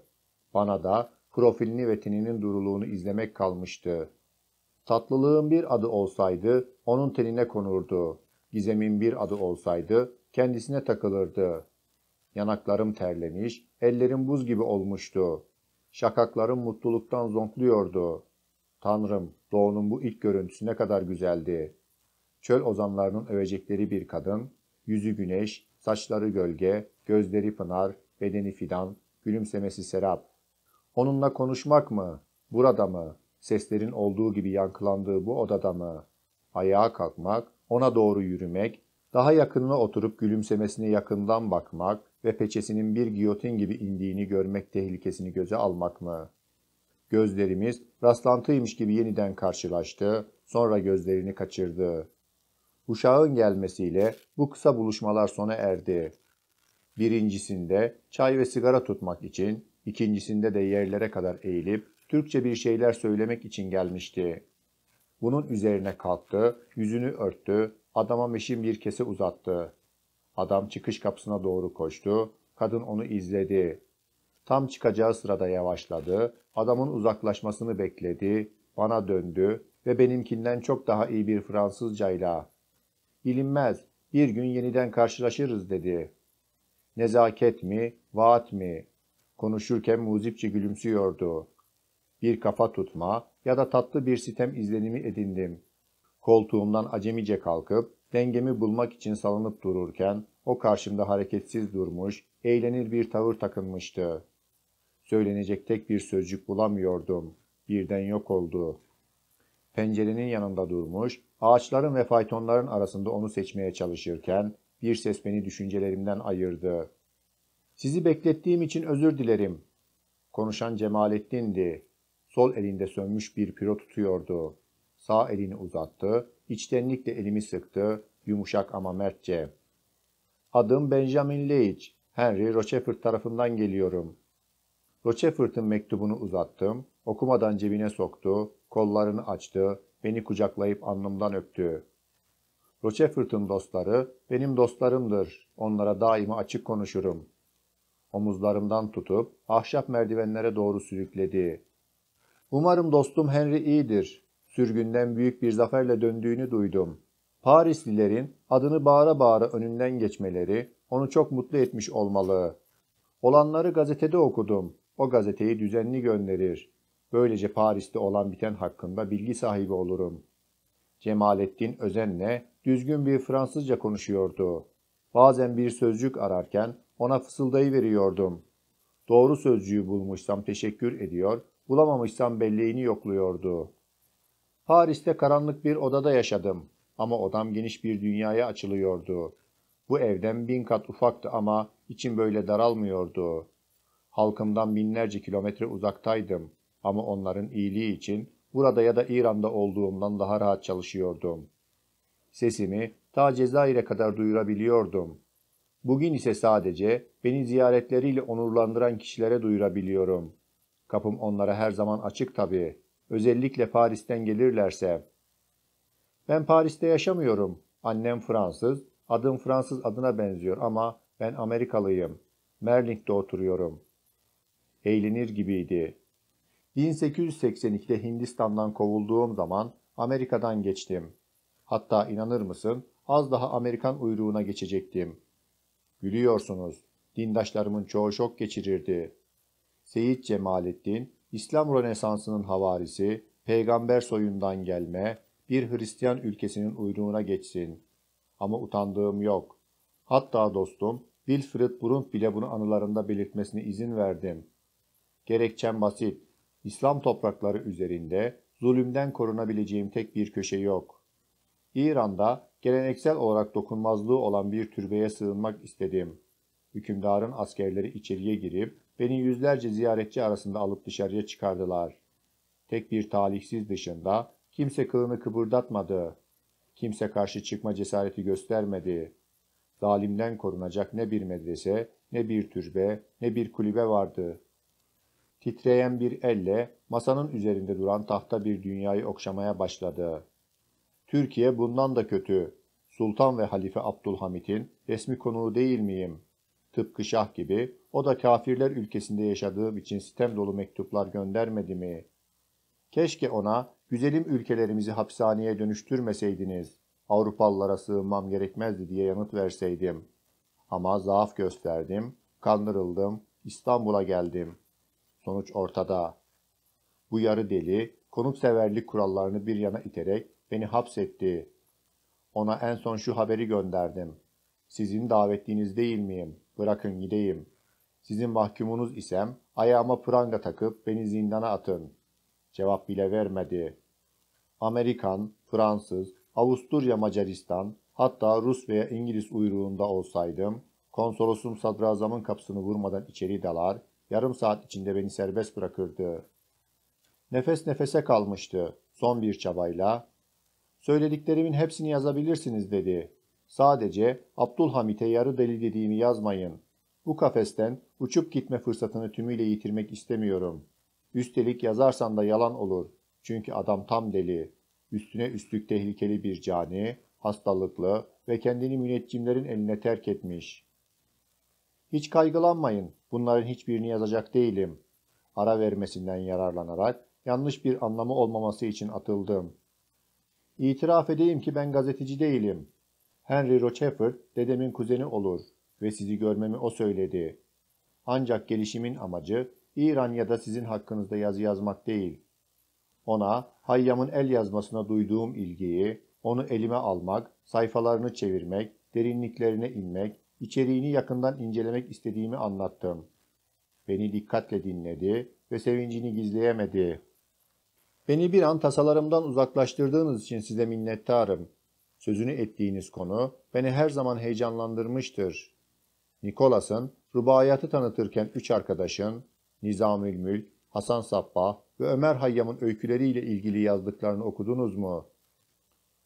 Bana da profilini ve teninin duruluğunu izlemek kalmıştı. Tatlılığın bir adı olsaydı onun tenine konurdu. Gizem'in bir adı olsaydı kendisine takılırdı. Yanaklarım terlemiş, ellerim buz gibi olmuştu. Şakaklarım mutluluktan zonkluyordu. Tanrım, doğunun bu ilk görüntüsü ne kadar güzeldi. Çöl ozanlarının övecekleri bir kadın, yüzü güneş, saçları gölge, Gözleri pınar, bedeni fidan, gülümsemesi serap. Onunla konuşmak mı? Burada mı? Seslerin olduğu gibi yankılandığı bu odada mı? Ayağa kalkmak, ona doğru yürümek, daha yakınına oturup gülümsemesine yakından bakmak ve peçesinin bir giyotin gibi indiğini görmek tehlikesini göze almak mı? Gözlerimiz rastlantıymış gibi yeniden karşılaştı, sonra gözlerini kaçırdı. Uşağın gelmesiyle bu kısa buluşmalar sona erdi. Birincisinde çay ve sigara tutmak için, ikincisinde de yerlere kadar eğilip Türkçe bir şeyler söylemek için gelmişti. Bunun üzerine kalktı, yüzünü örttü, adama meşin bir kese uzattı. Adam çıkış kapısına doğru koştu, kadın onu izledi. Tam çıkacağı sırada yavaşladı, adamın uzaklaşmasını bekledi, bana döndü ve benimkinden çok daha iyi bir Fransızcayla ''Bilinmez, bir gün yeniden karşılaşırız.'' dedi. Nezaket mi, vaat mi? Konuşurken muzipçe gülümsüyordu. Bir kafa tutma ya da tatlı bir sitem izlenimi edindim. Koltuğumdan acemice kalkıp dengemi bulmak için salınıp dururken o karşımda hareketsiz durmuş, eğlenir bir tavır takınmıştı. Söylenecek tek bir sözcük bulamıyordum. Birden yok oldu. Pencerenin yanında durmuş, ağaçların ve faytonların arasında onu seçmeye çalışırken bir ses beni düşüncelerimden ayırdı. Sizi beklettiğim için özür dilerim. Konuşan Cemalettin'di. Sol elinde sönmüş bir piro tutuyordu. Sağ elini uzattı, içtenlikle elimi sıktı, yumuşak ama mertçe. Adım Benjamin Leitch, Henry Rochefort tarafından geliyorum. Rochefort'un mektubunu uzattım, okumadan cebine soktu, kollarını açtı, beni kucaklayıp alnımdan öptü. Rochefort'un dostları benim dostlarımdır. Onlara daima açık konuşurum. Omuzlarımdan tutup ahşap merdivenlere doğru sürükledi. Umarım dostum Henry iyidir. Sürgünden büyük bir zaferle döndüğünü duydum. Parislilerin adını bağıra bağıra önünden geçmeleri onu çok mutlu etmiş olmalı. Olanları gazetede okudum. O gazeteyi düzenli gönderir. Böylece Paris'te olan biten hakkında bilgi sahibi olurum. Cemalettin özenle düzgün bir Fransızca konuşuyordu. Bazen bir sözcük ararken ona fısıldayıveriyordum. Doğru sözcüğü bulmuşsam teşekkür ediyor, bulamamışsam belleğini yokluyordu. Paris'te karanlık bir odada yaşadım ama odam geniş bir dünyaya açılıyordu. Bu evden bin kat ufaktı ama içim böyle daralmıyordu. Halkımdan binlerce kilometre uzaktaydım ama onların iyiliği için burada ya da İran'da olduğumdan daha rahat çalışıyordum.'' Sesimi ta Cezayir'e kadar duyurabiliyordum. Bugün ise sadece beni ziyaretleriyle onurlandıran kişilere duyurabiliyorum. Kapım onlara her zaman açık tabii. Özellikle Paris'ten gelirlerse. Ben Paris'te yaşamıyorum. Annem Fransız. Adım Fransız adına benziyor ama ben Amerikalıyım. Merlin'de oturuyorum. Eğlenir gibiydi. 1882'de Hindistan'dan kovulduğum zaman Amerika'dan geçtim. Hatta inanır mısın az daha Amerikan uyruğuna geçecektim. Gülüyorsunuz. Dindaşlarımın çoğu şok geçirirdi. Seyit Cemalettin, İslam Rönesansı'nın havarisi, peygamber soyundan gelme, bir Hristiyan ülkesinin uyruğuna geçsin. Ama utandığım yok. Hatta dostum Wilfred Brunt bile bunu anılarında belirtmesine izin verdim. Gerekçem basit. İslam toprakları üzerinde zulümden korunabileceğim tek bir köşe yok.'' İran'da geleneksel olarak dokunmazlığı olan bir türbeye sığınmak istedim. Hükümdarın askerleri içeriye girip beni yüzlerce ziyaretçi arasında alıp dışarıya çıkardılar. Tek bir talihsiz dışında kimse kılını kıpırdatmadı. Kimse karşı çıkma cesareti göstermedi. Zalimden korunacak ne bir medrese, ne bir türbe, ne bir kulübe vardı. Titreyen bir elle masanın üzerinde duran tahta bir dünyayı okşamaya başladı.'' Türkiye bundan da kötü. Sultan ve Halife Abdülhamit'in resmi konuğu değil miyim? Tıpkı Şah gibi o da kafirler ülkesinde yaşadığım için sistem dolu mektuplar göndermedi mi? Keşke ona güzelim ülkelerimizi hapishaneye dönüştürmeseydiniz. Avrupalılara sığınmam gerekmezdi diye yanıt verseydim. Ama zaaf gösterdim, kandırıldım, İstanbul'a geldim. Sonuç ortada. Bu yarı deli, konukseverlik kurallarını bir yana iterek beni hapsetti. Ona en son şu haberi gönderdim. Sizin davetliğiniz değil miyim? Bırakın gideyim. Sizin mahkumunuz isem ayağıma pranga takıp beni zindana atın. Cevap bile vermedi. Amerikan, Fransız, Avusturya Macaristan, hatta Rus veya İngiliz uyruğunda olsaydım, konsolosum sadrazamın kapısını vurmadan içeri dalar, yarım saat içinde beni serbest bırakırdı. Nefes nefese kalmıştı. Son bir çabayla söylediklerimin hepsini yazabilirsiniz dedi. Sadece Abdülhamit'e yarı deli dediğimi yazmayın. Bu kafesten uçup gitme fırsatını tümüyle yitirmek istemiyorum. Üstelik yazarsan da yalan olur. Çünkü adam tam deli. Üstüne üstlük tehlikeli bir cani, hastalıklı ve kendini müneccimlerin eline terk etmiş. Hiç kaygılanmayın. Bunların hiçbirini yazacak değilim. Ara vermesinden yararlanarak yanlış bir anlamı olmaması için atıldım. İtiraf edeyim ki ben gazeteci değilim. Henry Rochefort dedemin kuzeni olur ve sizi görmemi o söyledi. Ancak gelişimin amacı İran ya da sizin hakkınızda yazı yazmak değil. Ona Hayyam'ın el yazmasına duyduğum ilgiyi, onu elime almak, sayfalarını çevirmek, derinliklerine inmek, içeriğini yakından incelemek istediğimi anlattım. Beni dikkatle dinledi ve sevincini gizleyemedi.'' Beni bir an tasalarımdan uzaklaştırdığınız için size minnettarım. Sözünü ettiğiniz konu beni her zaman heyecanlandırmıştır. Nikolas'ın rubayatı tanıtırken üç arkadaşın, Nizamül Mülk, Hasan Sabbah ve Ömer Hayyam'ın öyküleriyle ilgili yazdıklarını okudunuz mu?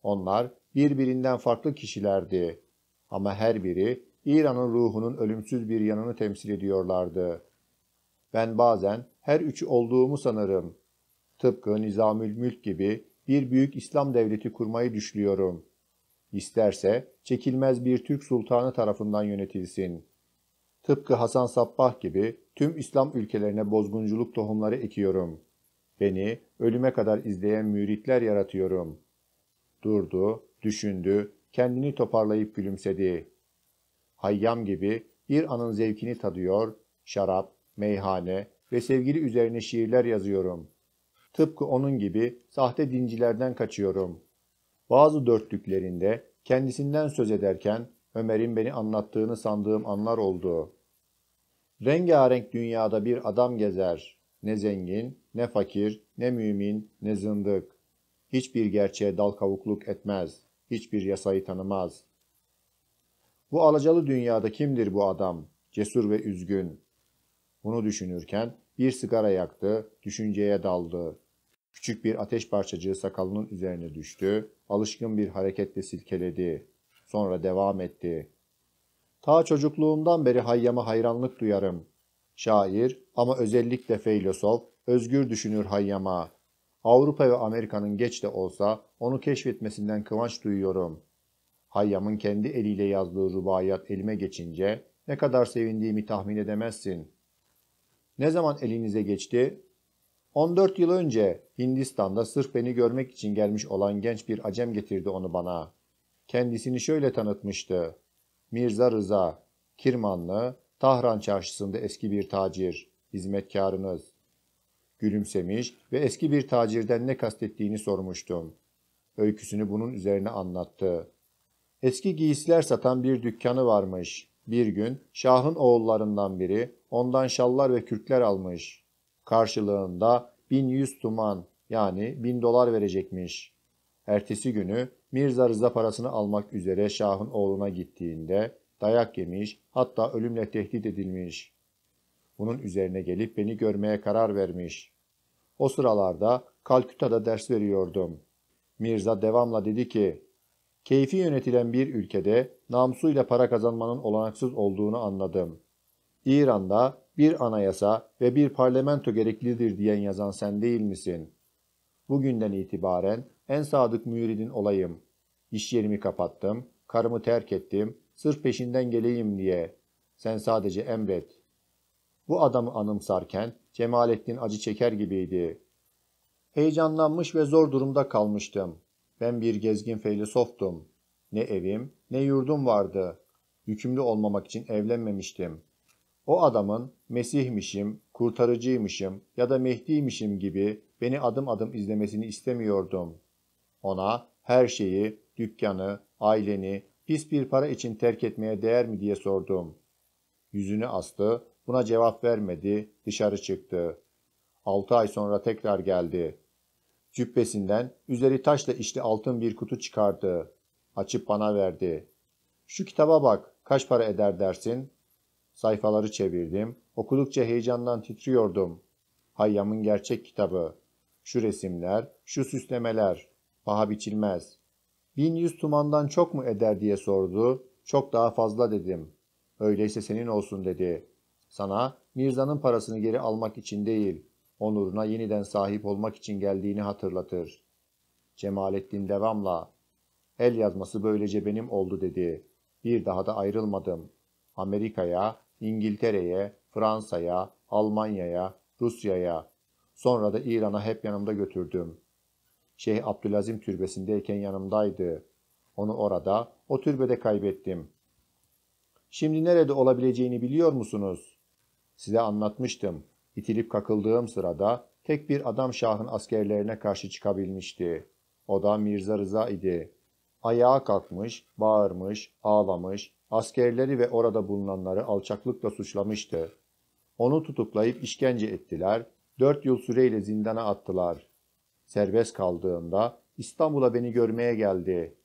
Onlar birbirinden farklı kişilerdi ama her biri İran'ın ruhunun ölümsüz bir yanını temsil ediyorlardı. Ben bazen her üçü olduğumu sanırım.'' Tıpkı Nizamül Mülk gibi bir büyük İslam devleti kurmayı düşünüyorum. İsterse çekilmez bir Türk sultanı tarafından yönetilsin. Tıpkı Hasan Sabbah gibi tüm İslam ülkelerine bozgunculuk tohumları ekiyorum. Beni ölüme kadar izleyen müritler yaratıyorum. Durdu, düşündü, kendini toparlayıp gülümsedi. Hayyam gibi bir anın zevkini tadıyor, şarap, meyhane ve sevgili üzerine şiirler yazıyorum.'' Tıpkı onun gibi sahte dincilerden kaçıyorum. Bazı dörtlüklerinde kendisinden söz ederken Ömer'in beni anlattığını sandığım anlar oldu. Rengarenk dünyada bir adam gezer. Ne zengin, ne fakir, ne mümin, ne zındık. Hiçbir gerçeğe dal kavukluk etmez. Hiçbir yasayı tanımaz. Bu alacalı dünyada kimdir bu adam? Cesur ve üzgün. Bunu düşünürken bir sigara yaktı, düşünceye daldı. Küçük bir ateş parçacığı sakalının üzerine düştü. Alışkın bir hareketle silkeledi. Sonra devam etti. Ta çocukluğumdan beri Hayyam'a hayranlık duyarım. Şair ama özellikle filosof, özgür düşünür Hayyam'a. Avrupa ve Amerika'nın geç de olsa onu keşfetmesinden kıvanç duyuyorum. Hayyam'ın kendi eliyle yazdığı rubayat elime geçince ne kadar sevindiğimi tahmin edemezsin. Ne zaman elinize geçti 14 yıl önce Hindistan'da sırf beni görmek için gelmiş olan genç bir acem getirdi onu bana. Kendisini şöyle tanıtmıştı. Mirza Rıza, Kirmanlı, Tahran çarşısında eski bir tacir, hizmetkarınız. Gülümsemiş ve eski bir tacirden ne kastettiğini sormuştum. Öyküsünü bunun üzerine anlattı. Eski giysiler satan bir dükkanı varmış. Bir gün Şah'ın oğullarından biri ondan şallar ve kürkler almış.'' Karşılığında 1100 tuman yani 1000 dolar verecekmiş. Ertesi günü Mirza Rıza parasını almak üzere Şah'ın oğluna gittiğinde dayak yemiş hatta ölümle tehdit edilmiş. Bunun üzerine gelip beni görmeye karar vermiş. O sıralarda Kalküta'da ders veriyordum. Mirza devamla dedi ki, keyfi yönetilen bir ülkede namusuyla para kazanmanın olanaksız olduğunu anladım. İran'da bir anayasa ve bir parlamento gereklidir diyen yazan sen değil misin? Bugünden itibaren en sadık müridin olayım. İş yerimi kapattım, karımı terk ettim, sırf peşinden geleyim diye. Sen sadece emret. Bu adamı anımsarken Cemalettin acı çeker gibiydi. Heyecanlanmış ve zor durumda kalmıştım. Ben bir gezgin filozoftum. Ne evim ne yurdum vardı. Yükümlü olmamak için evlenmemiştim. O adamın Mesihmişim, kurtarıcıymışım ya da Mehdi'ymişim gibi beni adım adım izlemesini istemiyordum. Ona her şeyi, dükkanı, aileni pis bir para için terk etmeye değer mi diye sordum. Yüzünü astı, buna cevap vermedi, dışarı çıktı. Altı ay sonra tekrar geldi. Cübbesinden üzeri taşla işli altın bir kutu çıkardı. Açıp bana verdi. Şu kitaba bak, kaç para eder dersin? Sayfaları çevirdim. Okudukça heyecandan titriyordum. Hayyam'ın gerçek kitabı. Şu resimler, şu süslemeler. Paha biçilmez. Bin yüz tumandan çok mu eder diye sordu. Çok daha fazla dedim. Öyleyse senin olsun dedi. Sana Mirza'nın parasını geri almak için değil, onuruna yeniden sahip olmak için geldiğini hatırlatır. Cemalettin devamla, el yazması böylece benim oldu dedi. Bir daha da ayrılmadım. Amerika'ya, İngiltere'ye, Fransa'ya, Almanya'ya, Rusya'ya, sonra da İran'a hep yanımda götürdüm. Şeyh Abdülazim türbesindeyken yanımdaydı. Onu orada, o türbede kaybettim. Şimdi nerede olabileceğini biliyor musunuz? Size anlatmıştım. İtilip kakıldığım sırada tek bir adam Şah'ın askerlerine karşı çıkabilmişti. O da Mirza Rıza idi. Ayağa kalkmış, bağırmış, ağlamış, askerleri ve orada bulunanları alçaklıkla suçlamıştı. Onu tutuklayıp işkence ettiler, dört yıl süreyle zindana attılar. Serbest kaldığında İstanbul'a beni görmeye geldi.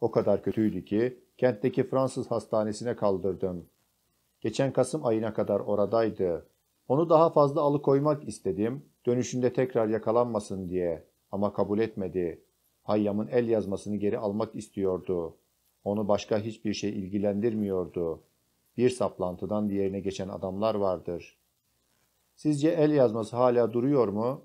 O kadar kötüydü ki kentteki Fransız hastanesine kaldırdım. Geçen Kasım ayına kadar oradaydı. Onu daha fazla alıkoymak istedim, dönüşünde tekrar yakalanmasın diye ama kabul etmedi. Hayyam'ın el yazmasını geri almak istiyordu.'' Onu başka hiçbir şey ilgilendirmiyordu. Bir saplantıdan diğerine geçen adamlar vardır. Sizce el yazması hala duruyor mu?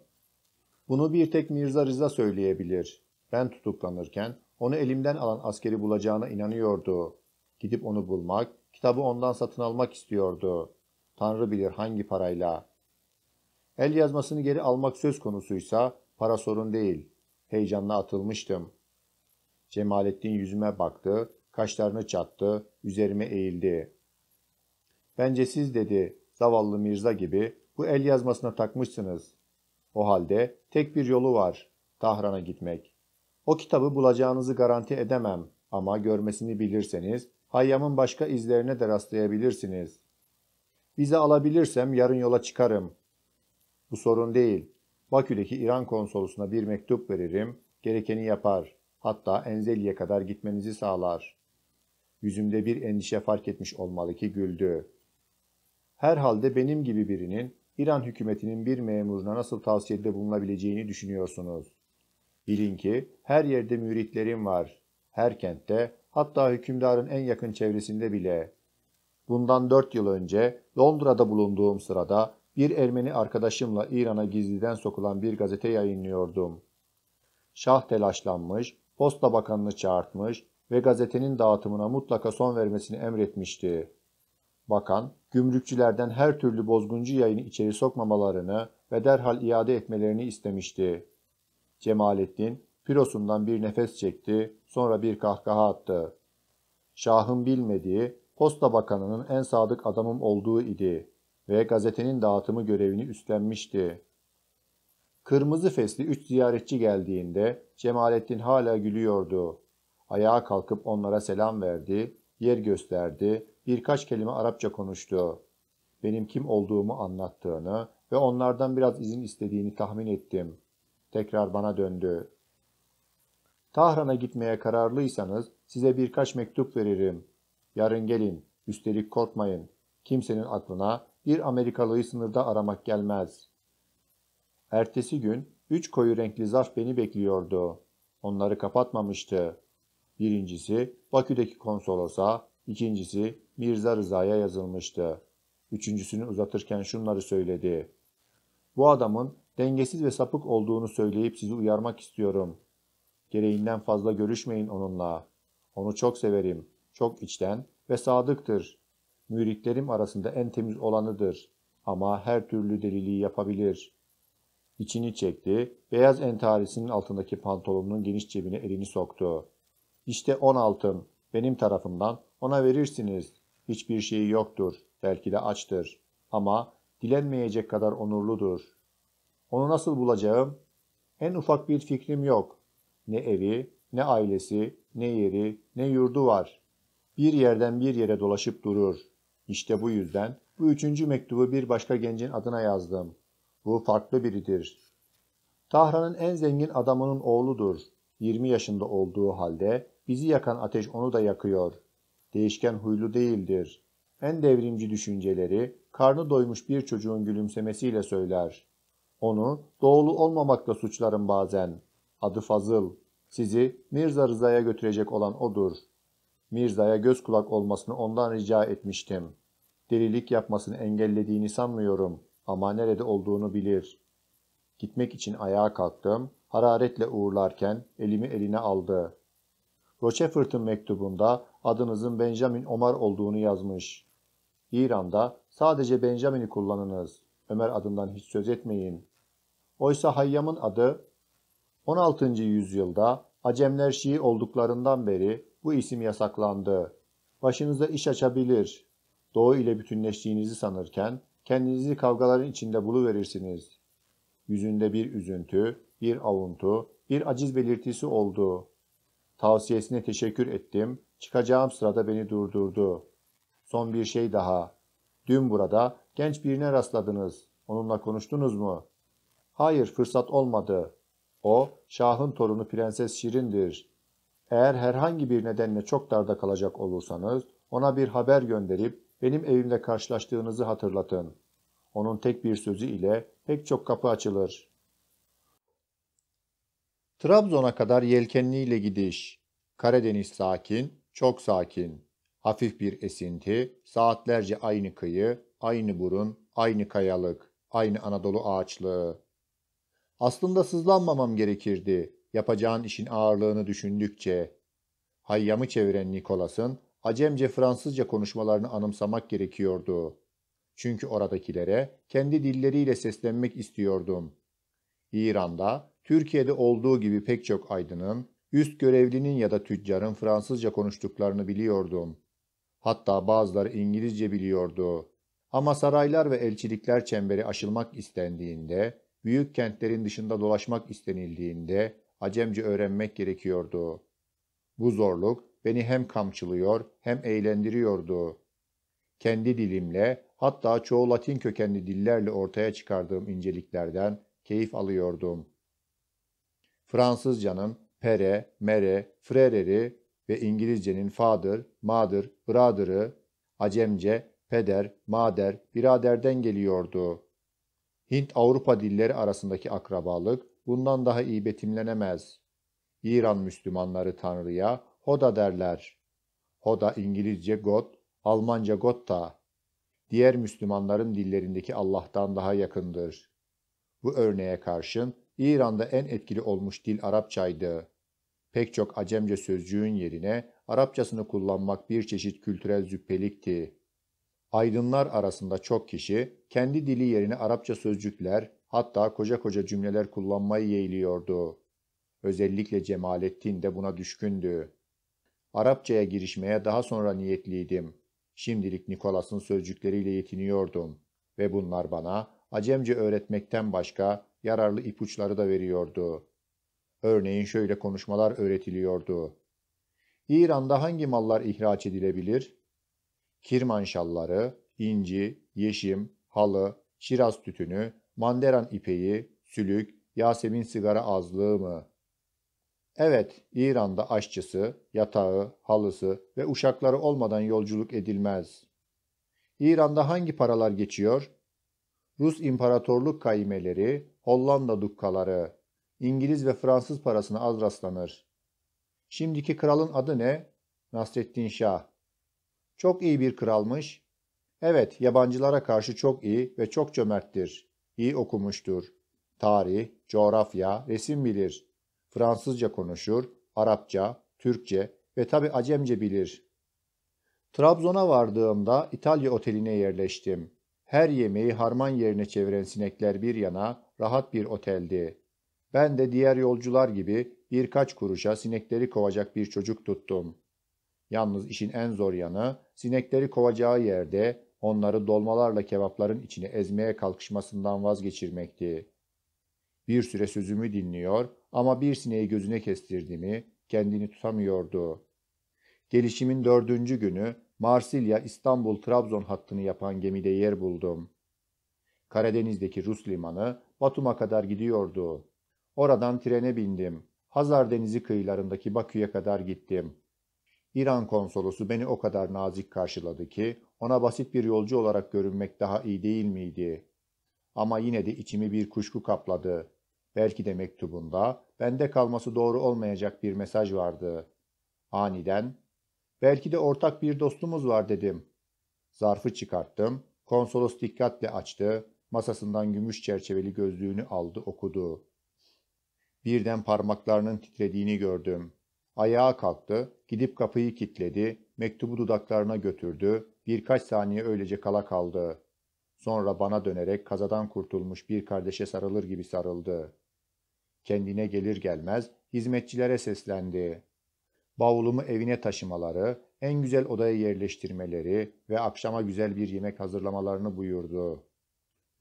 Bunu bir tek Mirza Rıza söyleyebilir. Ben tutuklanırken onu elimden alan askeri bulacağına inanıyordu. Gidip onu bulmak, kitabı ondan satın almak istiyordu. Tanrı bilir hangi parayla. El yazmasını geri almak söz konusuysa para sorun değil. Heyecanla atılmıştım.'' Cemalettin yüzüme baktı, kaşlarını çattı, üzerime eğildi. Bence siz dedi, zavallı Mirza gibi bu el yazmasına takmışsınız. O halde tek bir yolu var, Tahran'a gitmek. O kitabı bulacağınızı garanti edemem ama görmesini bilirseniz Hayyam'ın başka izlerine de rastlayabilirsiniz. Bize alabilirsem yarın yola çıkarım. Bu sorun değil. Bakü'deki İran konsolosuna bir mektup veririm, gerekeni yapar hatta Enzeli'ye kadar gitmenizi sağlar. Yüzümde bir endişe fark etmiş olmalı ki güldü. Herhalde benim gibi birinin İran hükümetinin bir memuruna nasıl tavsiyede bulunabileceğini düşünüyorsunuz. Bilin ki her yerde müritlerim var. Her kentte, hatta hükümdarın en yakın çevresinde bile. Bundan dört yıl önce Londra'da bulunduğum sırada bir Ermeni arkadaşımla İran'a gizliden sokulan bir gazete yayınlıyordum. Şah telaşlanmış, Posta Bakanını çağırtmış ve gazetenin dağıtımına mutlaka son vermesini emretmişti. Bakan, gümrükçülerden her türlü bozguncu yayını içeri sokmamalarını ve derhal iade etmelerini istemişti. Cemalettin, pirosundan bir nefes çekti, sonra bir kahkaha attı. Şah'ın bilmediği, posta bakanının en sadık adamım olduğu idi ve gazetenin dağıtımı görevini üstlenmişti. Kırmızı fesli üç ziyaretçi geldiğinde Cemalettin hala gülüyordu. Ayağa kalkıp onlara selam verdi, yer gösterdi, birkaç kelime Arapça konuştu. Benim kim olduğumu anlattığını ve onlardan biraz izin istediğini tahmin ettim. Tekrar bana döndü. Tahran'a gitmeye kararlıysanız size birkaç mektup veririm. Yarın gelin, üstelik korkmayın. Kimsenin aklına bir Amerikalıyı sınırda aramak gelmez.'' Ertesi gün üç koyu renkli zarf beni bekliyordu. Onları kapatmamıştı. Birincisi Bakü'deki konsolosa, ikincisi Mirza Rıza'ya yazılmıştı. Üçüncüsünü uzatırken şunları söyledi. Bu adamın dengesiz ve sapık olduğunu söyleyip sizi uyarmak istiyorum. Gereğinden fazla görüşmeyin onunla. Onu çok severim, çok içten ve sadıktır. Müritlerim arasında en temiz olanıdır ama her türlü deliliği yapabilir. İçini çekti, beyaz entarisinin altındaki pantolonunun geniş cebine elini soktu. İşte on altın, benim tarafımdan, ona verirsiniz. Hiçbir şeyi yoktur, belki de açtır. Ama dilenmeyecek kadar onurludur. Onu nasıl bulacağım? En ufak bir fikrim yok. Ne evi, ne ailesi, ne yeri, ne yurdu var. Bir yerden bir yere dolaşıp durur. İşte bu yüzden bu üçüncü mektubu bir başka gencin adına yazdım.'' Bu farklı biridir. Tahran'ın en zengin adamının oğludur. 20 yaşında olduğu halde bizi yakan ateş onu da yakıyor. Değişken huylu değildir. En devrimci düşünceleri karnı doymuş bir çocuğun gülümsemesiyle söyler. Onu doğulu olmamakla suçlarım bazen. Adı Fazıl. Sizi Mirza Rıza'ya götürecek olan odur. Mirza'ya göz kulak olmasını ondan rica etmiştim. Delilik yapmasını engellediğini sanmıyorum.'' ama nerede olduğunu bilir. Gitmek için ayağa kalktım, hararetle uğurlarken elimi eline aldı. Rochefort'un mektubunda adınızın Benjamin Omar olduğunu yazmış. İran'da sadece Benjamin'i kullanınız. Ömer adından hiç söz etmeyin. Oysa Hayyam'ın adı 16. yüzyılda Acemler Şii olduklarından beri bu isim yasaklandı. Başınıza iş açabilir. Doğu ile bütünleştiğinizi sanırken Kendinizi kavgaların içinde buluverirsiniz. Yüzünde bir üzüntü, bir avuntu, bir aciz belirtisi oldu. Tavsiyesine teşekkür ettim. Çıkacağım sırada beni durdurdu. Son bir şey daha. Dün burada genç birine rastladınız. Onunla konuştunuz mu? Hayır, fırsat olmadı. O, Şah'ın torunu Prenses Şirin'dir. Eğer herhangi bir nedenle çok darda kalacak olursanız, ona bir haber gönderip benim evimle karşılaştığınızı hatırlatın. Onun tek bir sözü ile pek çok kapı açılır. Trabzon'a kadar yelkenliyle gidiş. Karadeniz sakin, çok sakin. Hafif bir esinti, saatlerce aynı kıyı, aynı burun, aynı kayalık, aynı Anadolu ağaçlığı. Aslında sızlanmamam gerekirdi, yapacağın işin ağırlığını düşündükçe. Hayyamı çeviren Nikolas'ın Acemce Fransızca konuşmalarını anımsamak gerekiyordu. Çünkü oradakilere kendi dilleriyle seslenmek istiyordum. İran'da, Türkiye'de olduğu gibi pek çok aydının, üst görevlinin ya da tüccarın Fransızca konuştuklarını biliyordum. Hatta bazıları İngilizce biliyordu. Ama saraylar ve elçilikler çemberi aşılmak istendiğinde, büyük kentlerin dışında dolaşmak istenildiğinde Acemce öğrenmek gerekiyordu. Bu zorluk beni hem kamçılıyor hem eğlendiriyordu. Kendi dilimle hatta çoğu Latin kökenli dillerle ortaya çıkardığım inceliklerden keyif alıyordum. Fransızcanın pere, mere, frereri ve İngilizcenin father, mother, brother'ı, Acemce, peder, mader, biraderden geliyordu. Hint-Avrupa dilleri arasındaki akrabalık bundan daha iyi betimlenemez. İran Müslümanları Tanrı'ya, Hoda derler. Hoda İngilizce God, Almanca Gotta. Diğer Müslümanların dillerindeki Allah'tan daha yakındır. Bu örneğe karşın İran'da en etkili olmuş dil Arapçaydı. Pek çok Acemce sözcüğün yerine Arapçasını kullanmak bir çeşit kültürel züppelikti. Aydınlar arasında çok kişi kendi dili yerine Arapça sözcükler hatta koca koca cümleler kullanmayı yeğliyordu. Özellikle Cemalettin de buna düşkündü. Arapçaya girişmeye daha sonra niyetliydim. Şimdilik Nikolas'ın sözcükleriyle yetiniyordum ve bunlar bana acemce öğretmekten başka yararlı ipuçları da veriyordu. Örneğin şöyle konuşmalar öğretiliyordu. İran'da hangi mallar ihraç edilebilir? Kirman şalları, inci, yeşim, halı, şiraz tütünü, manderan ipeği, sülük, Yasemin sigara azlığı mı? Evet, İran'da aşçısı, yatağı, halısı ve uşakları olmadan yolculuk edilmez. İran'da hangi paralar geçiyor? Rus İmparatorluk kaimeleri, Hollanda dukkaları, İngiliz ve Fransız parasına az rastlanır. Şimdiki kralın adı ne? Nasreddin Şah. Çok iyi bir kralmış. Evet, yabancılara karşı çok iyi ve çok cömerttir. İyi okumuştur. Tarih, coğrafya, resim bilir. Fransızca konuşur, Arapça, Türkçe ve tabi Acemce bilir. Trabzon'a vardığımda İtalya oteline yerleştim. Her yemeği harman yerine çeviren sinekler bir yana rahat bir oteldi. Ben de diğer yolcular gibi birkaç kuruşa sinekleri kovacak bir çocuk tuttum. Yalnız işin en zor yanı sinekleri kovacağı yerde onları dolmalarla kebapların içine ezmeye kalkışmasından vazgeçirmekti. Bir süre sözümü dinliyor ama bir sineği gözüne kestirdiğimi kendini tutamıyordu. Gelişimin dördüncü günü Marsilya İstanbul Trabzon hattını yapan gemide yer buldum. Karadeniz'deki Rus limanı Batum'a kadar gidiyordu. Oradan trene bindim. Hazar Denizi kıyılarındaki Bakü'ye kadar gittim. İran konsolosu beni o kadar nazik karşıladı ki ona basit bir yolcu olarak görünmek daha iyi değil miydi? Ama yine de içimi bir kuşku kapladı. Belki de mektubunda bende kalması doğru olmayacak bir mesaj vardı. Aniden, belki de ortak bir dostumuz var dedim. Zarfı çıkarttım, konsolos dikkatle açtı, masasından gümüş çerçeveli gözlüğünü aldı okudu. Birden parmaklarının titrediğini gördüm. Ayağa kalktı, gidip kapıyı kilitledi, mektubu dudaklarına götürdü, birkaç saniye öylece kala kaldı. Sonra bana dönerek kazadan kurtulmuş bir kardeşe sarılır gibi sarıldı. Kendine gelir gelmez hizmetçilere seslendi. Bavulumu evine taşımaları, en güzel odaya yerleştirmeleri ve akşama güzel bir yemek hazırlamalarını buyurdu.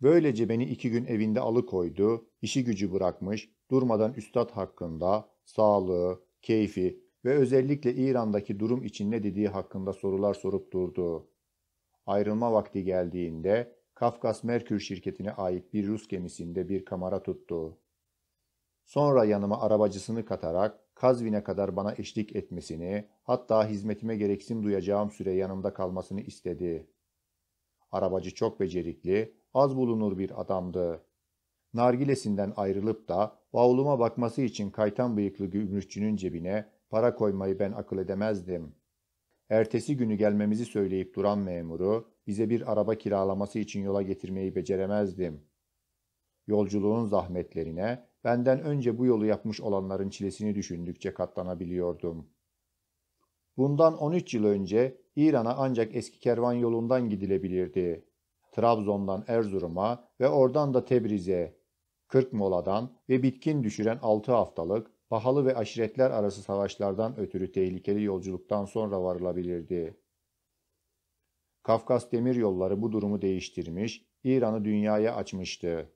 Böylece beni iki gün evinde alıkoydu, işi gücü bırakmış, durmadan üstad hakkında, sağlığı, keyfi ve özellikle İran'daki durum için ne dediği hakkında sorular sorup durdu. Ayrılma vakti geldiğinde Kafkas Merkür şirketine ait bir Rus gemisinde bir kamera tuttu. Sonra yanıma arabacısını katarak Kazvin'e kadar bana eşlik etmesini, hatta hizmetime gereksin duyacağım süre yanımda kalmasını istedi. Arabacı çok becerikli, az bulunur bir adamdı. Nargilesinden ayrılıp da bavuluma bakması için kaytan bıyıklı gümrükçünün cebine para koymayı ben akıl edemezdim. Ertesi günü gelmemizi söyleyip duran memuru bize bir araba kiralaması için yola getirmeyi beceremezdim. Yolculuğun zahmetlerine, benden önce bu yolu yapmış olanların çilesini düşündükçe katlanabiliyordum. Bundan 13 yıl önce İran'a ancak eski kervan yolundan gidilebilirdi. Trabzon'dan Erzurum'a ve oradan da Tebriz'e, 40 moladan ve bitkin düşüren 6 haftalık pahalı ve aşiretler arası savaşlardan ötürü tehlikeli yolculuktan sonra varılabilirdi. Kafkas Demir Yolları bu durumu değiştirmiş, İran'ı dünyaya açmıştı.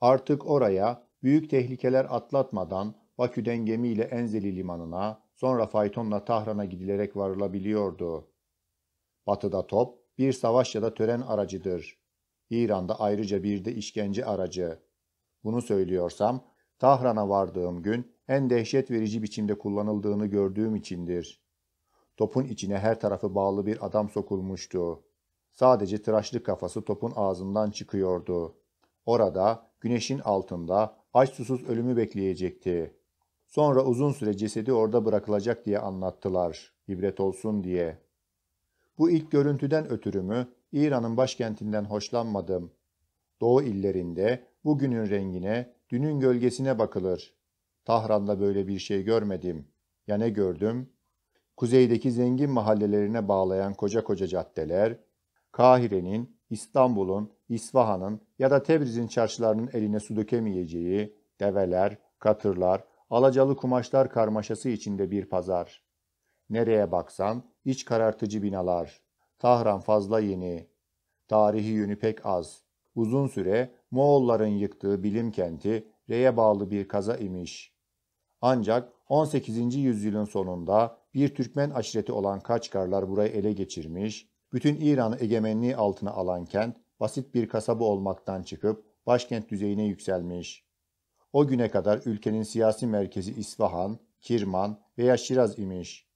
Artık oraya büyük tehlikeler atlatmadan Bakü'den gemiyle Enzeli limanına, sonra faytonla Tahran'a gidilerek varılabiliyordu. Batı'da top bir savaş ya da tören aracıdır. İran'da ayrıca bir de işkence aracı. Bunu söylüyorsam Tahran'a vardığım gün en dehşet verici biçimde kullanıldığını gördüğüm içindir. Topun içine her tarafı bağlı bir adam sokulmuştu. Sadece tıraşlı kafası topun ağzından çıkıyordu. Orada, güneşin altında, aç susuz ölümü bekleyecekti. Sonra uzun süre cesedi orada bırakılacak diye anlattılar, ibret olsun diye. Bu ilk görüntüden ötürü mü İran'ın başkentinden hoşlanmadım. Doğu illerinde bugünün rengine, dünün gölgesine bakılır. Tahran'da böyle bir şey görmedim. Ya ne gördüm kuzeydeki zengin mahallelerine bağlayan koca koca caddeler, Kahire'nin, İstanbul'un, İsfahan'ın ya da Tebriz'in çarşılarının eline su dökemeyeceği develer, katırlar, alacalı kumaşlar karmaşası içinde bir pazar. Nereye baksan iç karartıcı binalar. Tahran fazla yeni. Tarihi yönü pek az. Uzun süre Moğolların yıktığı bilim kenti Re'ye bağlı bir kaza imiş. Ancak 18. yüzyılın sonunda bir Türkmen aşireti olan Kaçkarlar burayı ele geçirmiş, bütün İran egemenliği altına alan kent basit bir kasaba olmaktan çıkıp başkent düzeyine yükselmiş. O güne kadar ülkenin siyasi merkezi İsfahan, Kirman veya Şiraz imiş.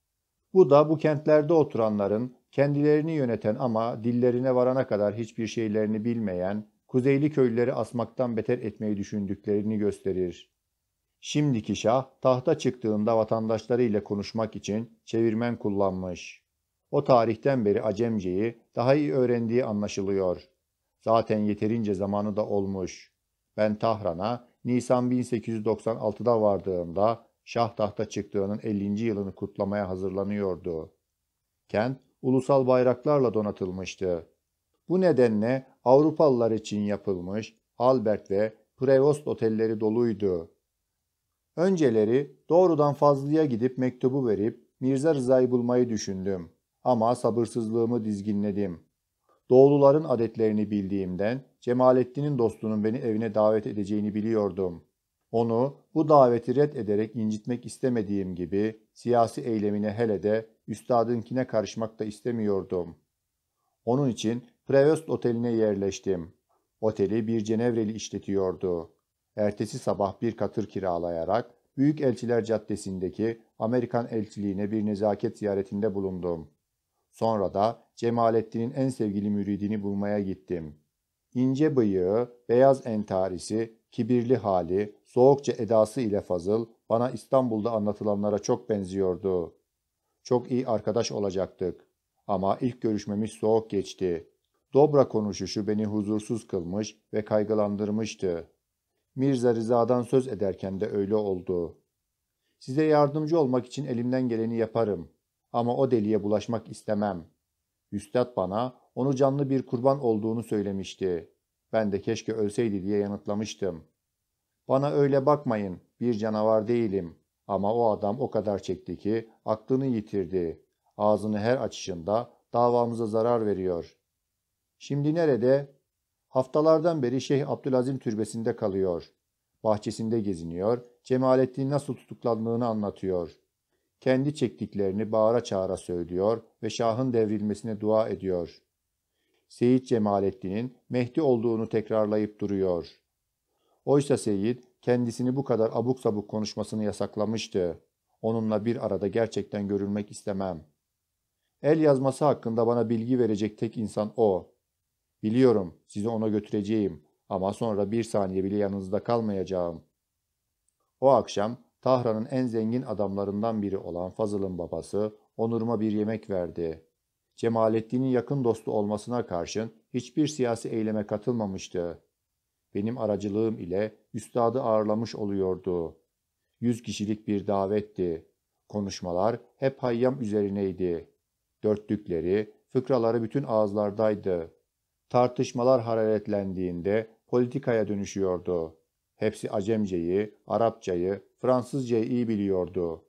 Bu da bu kentlerde oturanların kendilerini yöneten ama dillerine varana kadar hiçbir şeylerini bilmeyen kuzeyli köylüleri asmaktan beter etmeyi düşündüklerini gösterir. Şimdiki şah tahta çıktığında vatandaşları ile konuşmak için çevirmen kullanmış. O tarihten beri Acemce'yi daha iyi öğrendiği anlaşılıyor. Zaten yeterince zamanı da olmuş. Ben Tahran'a Nisan 1896'da vardığımda şah tahta çıktığının 50. yılını kutlamaya hazırlanıyordu. Kent ulusal bayraklarla donatılmıştı. Bu nedenle Avrupalılar için yapılmış Albert ve Prevost otelleri doluydu. Önceleri doğrudan Fazlı'ya gidip mektubu verip Mirza Rıza'yı bulmayı düşündüm. Ama sabırsızlığımı dizginledim. Doğuluların adetlerini bildiğimden Cemalettin'in dostunun beni evine davet edeceğini biliyordum. Onu bu daveti red ederek incitmek istemediğim gibi siyasi eylemine hele de üstadınkine karışmak da istemiyordum. Onun için Prevost Oteli'ne yerleştim. Oteli bir Cenevreli işletiyordu ertesi sabah bir katır kiralayarak Büyük Elçiler Caddesi'ndeki Amerikan elçiliğine bir nezaket ziyaretinde bulundum. Sonra da Cemalettin'in en sevgili müridini bulmaya gittim. İnce bıyığı, beyaz entarisi, kibirli hali, soğukça edası ile Fazıl bana İstanbul'da anlatılanlara çok benziyordu. Çok iyi arkadaş olacaktık ama ilk görüşmemiz soğuk geçti. Dobra konuşuşu beni huzursuz kılmış ve kaygılandırmıştı. Mirza Rıza'dan söz ederken de öyle oldu. Size yardımcı olmak için elimden geleni yaparım ama o deliye bulaşmak istemem. Üstad bana onu canlı bir kurban olduğunu söylemişti. Ben de keşke ölseydi diye yanıtlamıştım. Bana öyle bakmayın, bir canavar değilim. Ama o adam o kadar çekti ki aklını yitirdi. Ağzını her açışında davamıza zarar veriyor. Şimdi nerede? Haftalardan beri Şeyh Abdülazim türbesinde kalıyor. Bahçesinde geziniyor, Cemalettin nasıl tutuklandığını anlatıyor. Kendi çektiklerini bağıra çağıra söylüyor ve Şah'ın devrilmesine dua ediyor. Seyit Cemalettin'in Mehdi olduğunu tekrarlayıp duruyor. Oysa Seyit kendisini bu kadar abuk sabuk konuşmasını yasaklamıştı. Onunla bir arada gerçekten görülmek istemem. El yazması hakkında bana bilgi verecek tek insan o. Biliyorum, sizi ona götüreceğim ama sonra bir saniye bile yanınızda kalmayacağım. O akşam Tahran'ın en zengin adamlarından biri olan Fazıl'ın babası Onur'uma bir yemek verdi. Cemalettin'in yakın dostu olmasına karşın hiçbir siyasi eyleme katılmamıştı. Benim aracılığım ile üstadı ağırlamış oluyordu. Yüz kişilik bir davetti. Konuşmalar hep hayyam üzerineydi. Dörtlükleri, fıkraları bütün ağızlardaydı. Tartışmalar hararetlendiğinde politikaya dönüşüyordu. Hepsi Acemceyi, Arapçayı, Fransızcayı iyi biliyordu.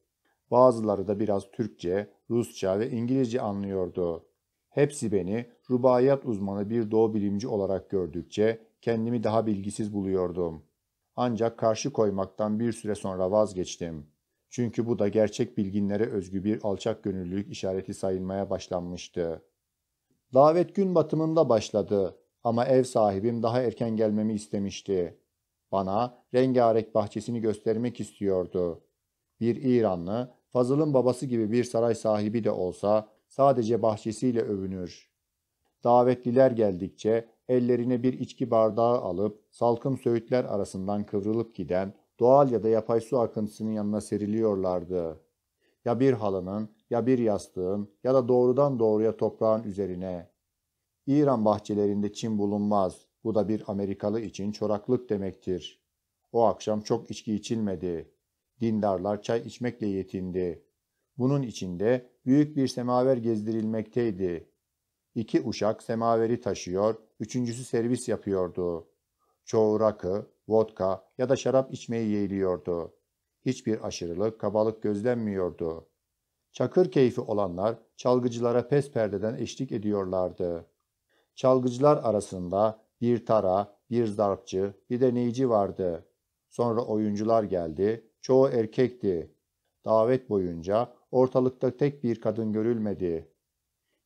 Bazıları da biraz Türkçe, Rusça ve İngilizce anlıyordu. Hepsi beni rubaiyat uzmanı bir doğu bilimci olarak gördükçe kendimi daha bilgisiz buluyordum. Ancak karşı koymaktan bir süre sonra vazgeçtim. Çünkü bu da gerçek bilginlere özgü bir alçak gönüllülük işareti sayılmaya başlanmıştı. Davet gün batımında başladı ama ev sahibim daha erken gelmemi istemişti. Bana rengarenk bahçesini göstermek istiyordu. Bir İranlı, Fazıl'ın babası gibi bir saray sahibi de olsa sadece bahçesiyle övünür. Davetliler geldikçe ellerine bir içki bardağı alıp salkım söğütler arasından kıvrılıp giden doğal ya da yapay su akıntısının yanına seriliyorlardı. Ya bir halının ya bir yastığın ya da doğrudan doğruya toprağın üzerine. İran bahçelerinde çim bulunmaz. Bu da bir Amerikalı için çoraklık demektir. O akşam çok içki içilmedi. Dindarlar çay içmekle yetindi. Bunun içinde büyük bir semaver gezdirilmekteydi. İki uşak semaveri taşıyor, üçüncüsü servis yapıyordu. Çoğu rakı, vodka ya da şarap içmeyi yeğliyordu. Hiçbir aşırılık, kabalık gözlenmiyordu. Çakır keyfi olanlar çalgıcılara pes perdeden eşlik ediyorlardı. Çalgıcılar arasında bir tara, bir zarpçı, bir de neyci vardı. Sonra oyuncular geldi, çoğu erkekti. Davet boyunca ortalıkta tek bir kadın görülmedi.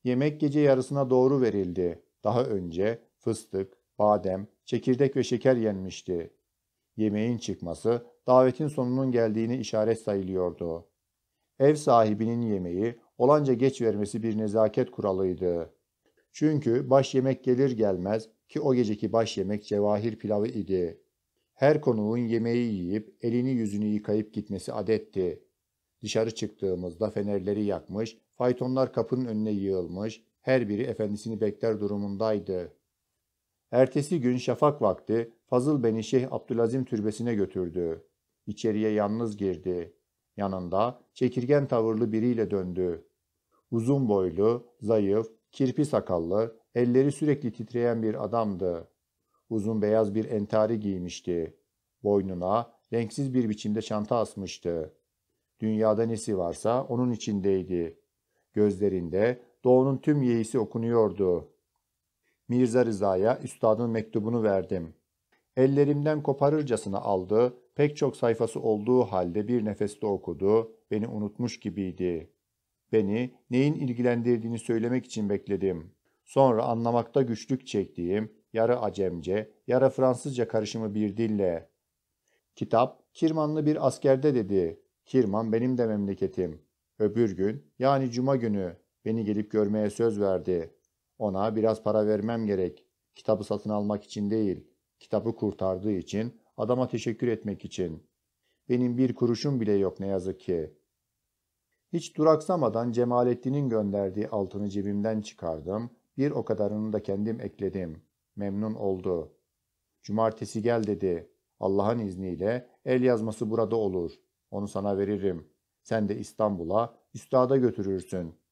Yemek gece yarısına doğru verildi. Daha önce fıstık, badem, çekirdek ve şeker yenmişti. Yemeğin çıkması davetin sonunun geldiğini işaret sayılıyordu ev sahibinin yemeği olanca geç vermesi bir nezaket kuralıydı. Çünkü baş yemek gelir gelmez ki o geceki baş yemek cevahir pilavı idi. Her konuğun yemeği yiyip elini yüzünü yıkayıp gitmesi adetti. Dışarı çıktığımızda fenerleri yakmış, faytonlar kapının önüne yığılmış, her biri efendisini bekler durumundaydı. Ertesi gün şafak vakti Fazıl beni Şeyh Abdülazim türbesine götürdü. İçeriye yalnız girdi. Yanında çekirgen tavırlı biriyle döndü. Uzun boylu, zayıf, kirpi sakallı, elleri sürekli titreyen bir adamdı. Uzun beyaz bir entari giymişti. Boynuna renksiz bir biçimde çanta asmıştı. Dünyada nesi varsa onun içindeydi. Gözlerinde doğunun tüm yeisi okunuyordu. Mirza Rıza'ya üstadın mektubunu verdim. Ellerimden koparırcasına aldı Pek çok sayfası olduğu halde bir nefeste okudu, beni unutmuş gibiydi. Beni neyin ilgilendirdiğini söylemek için bekledim. Sonra anlamakta güçlük çektiğim, yarı acemce, yarı Fransızca karışımı bir dille. Kitap, Kirmanlı bir askerde dedi. Kirman benim de memleketim. Öbür gün, yani cuma günü, beni gelip görmeye söz verdi. Ona biraz para vermem gerek. Kitabı satın almak için değil, kitabı kurtardığı için adama teşekkür etmek için. Benim bir kuruşum bile yok ne yazık ki. Hiç duraksamadan Cemalettin'in gönderdiği altını cebimden çıkardım. Bir o kadarını da kendim ekledim. Memnun oldu. Cumartesi gel dedi. Allah'ın izniyle el yazması burada olur. Onu sana veririm. Sen de İstanbul'a, üstada götürürsün.''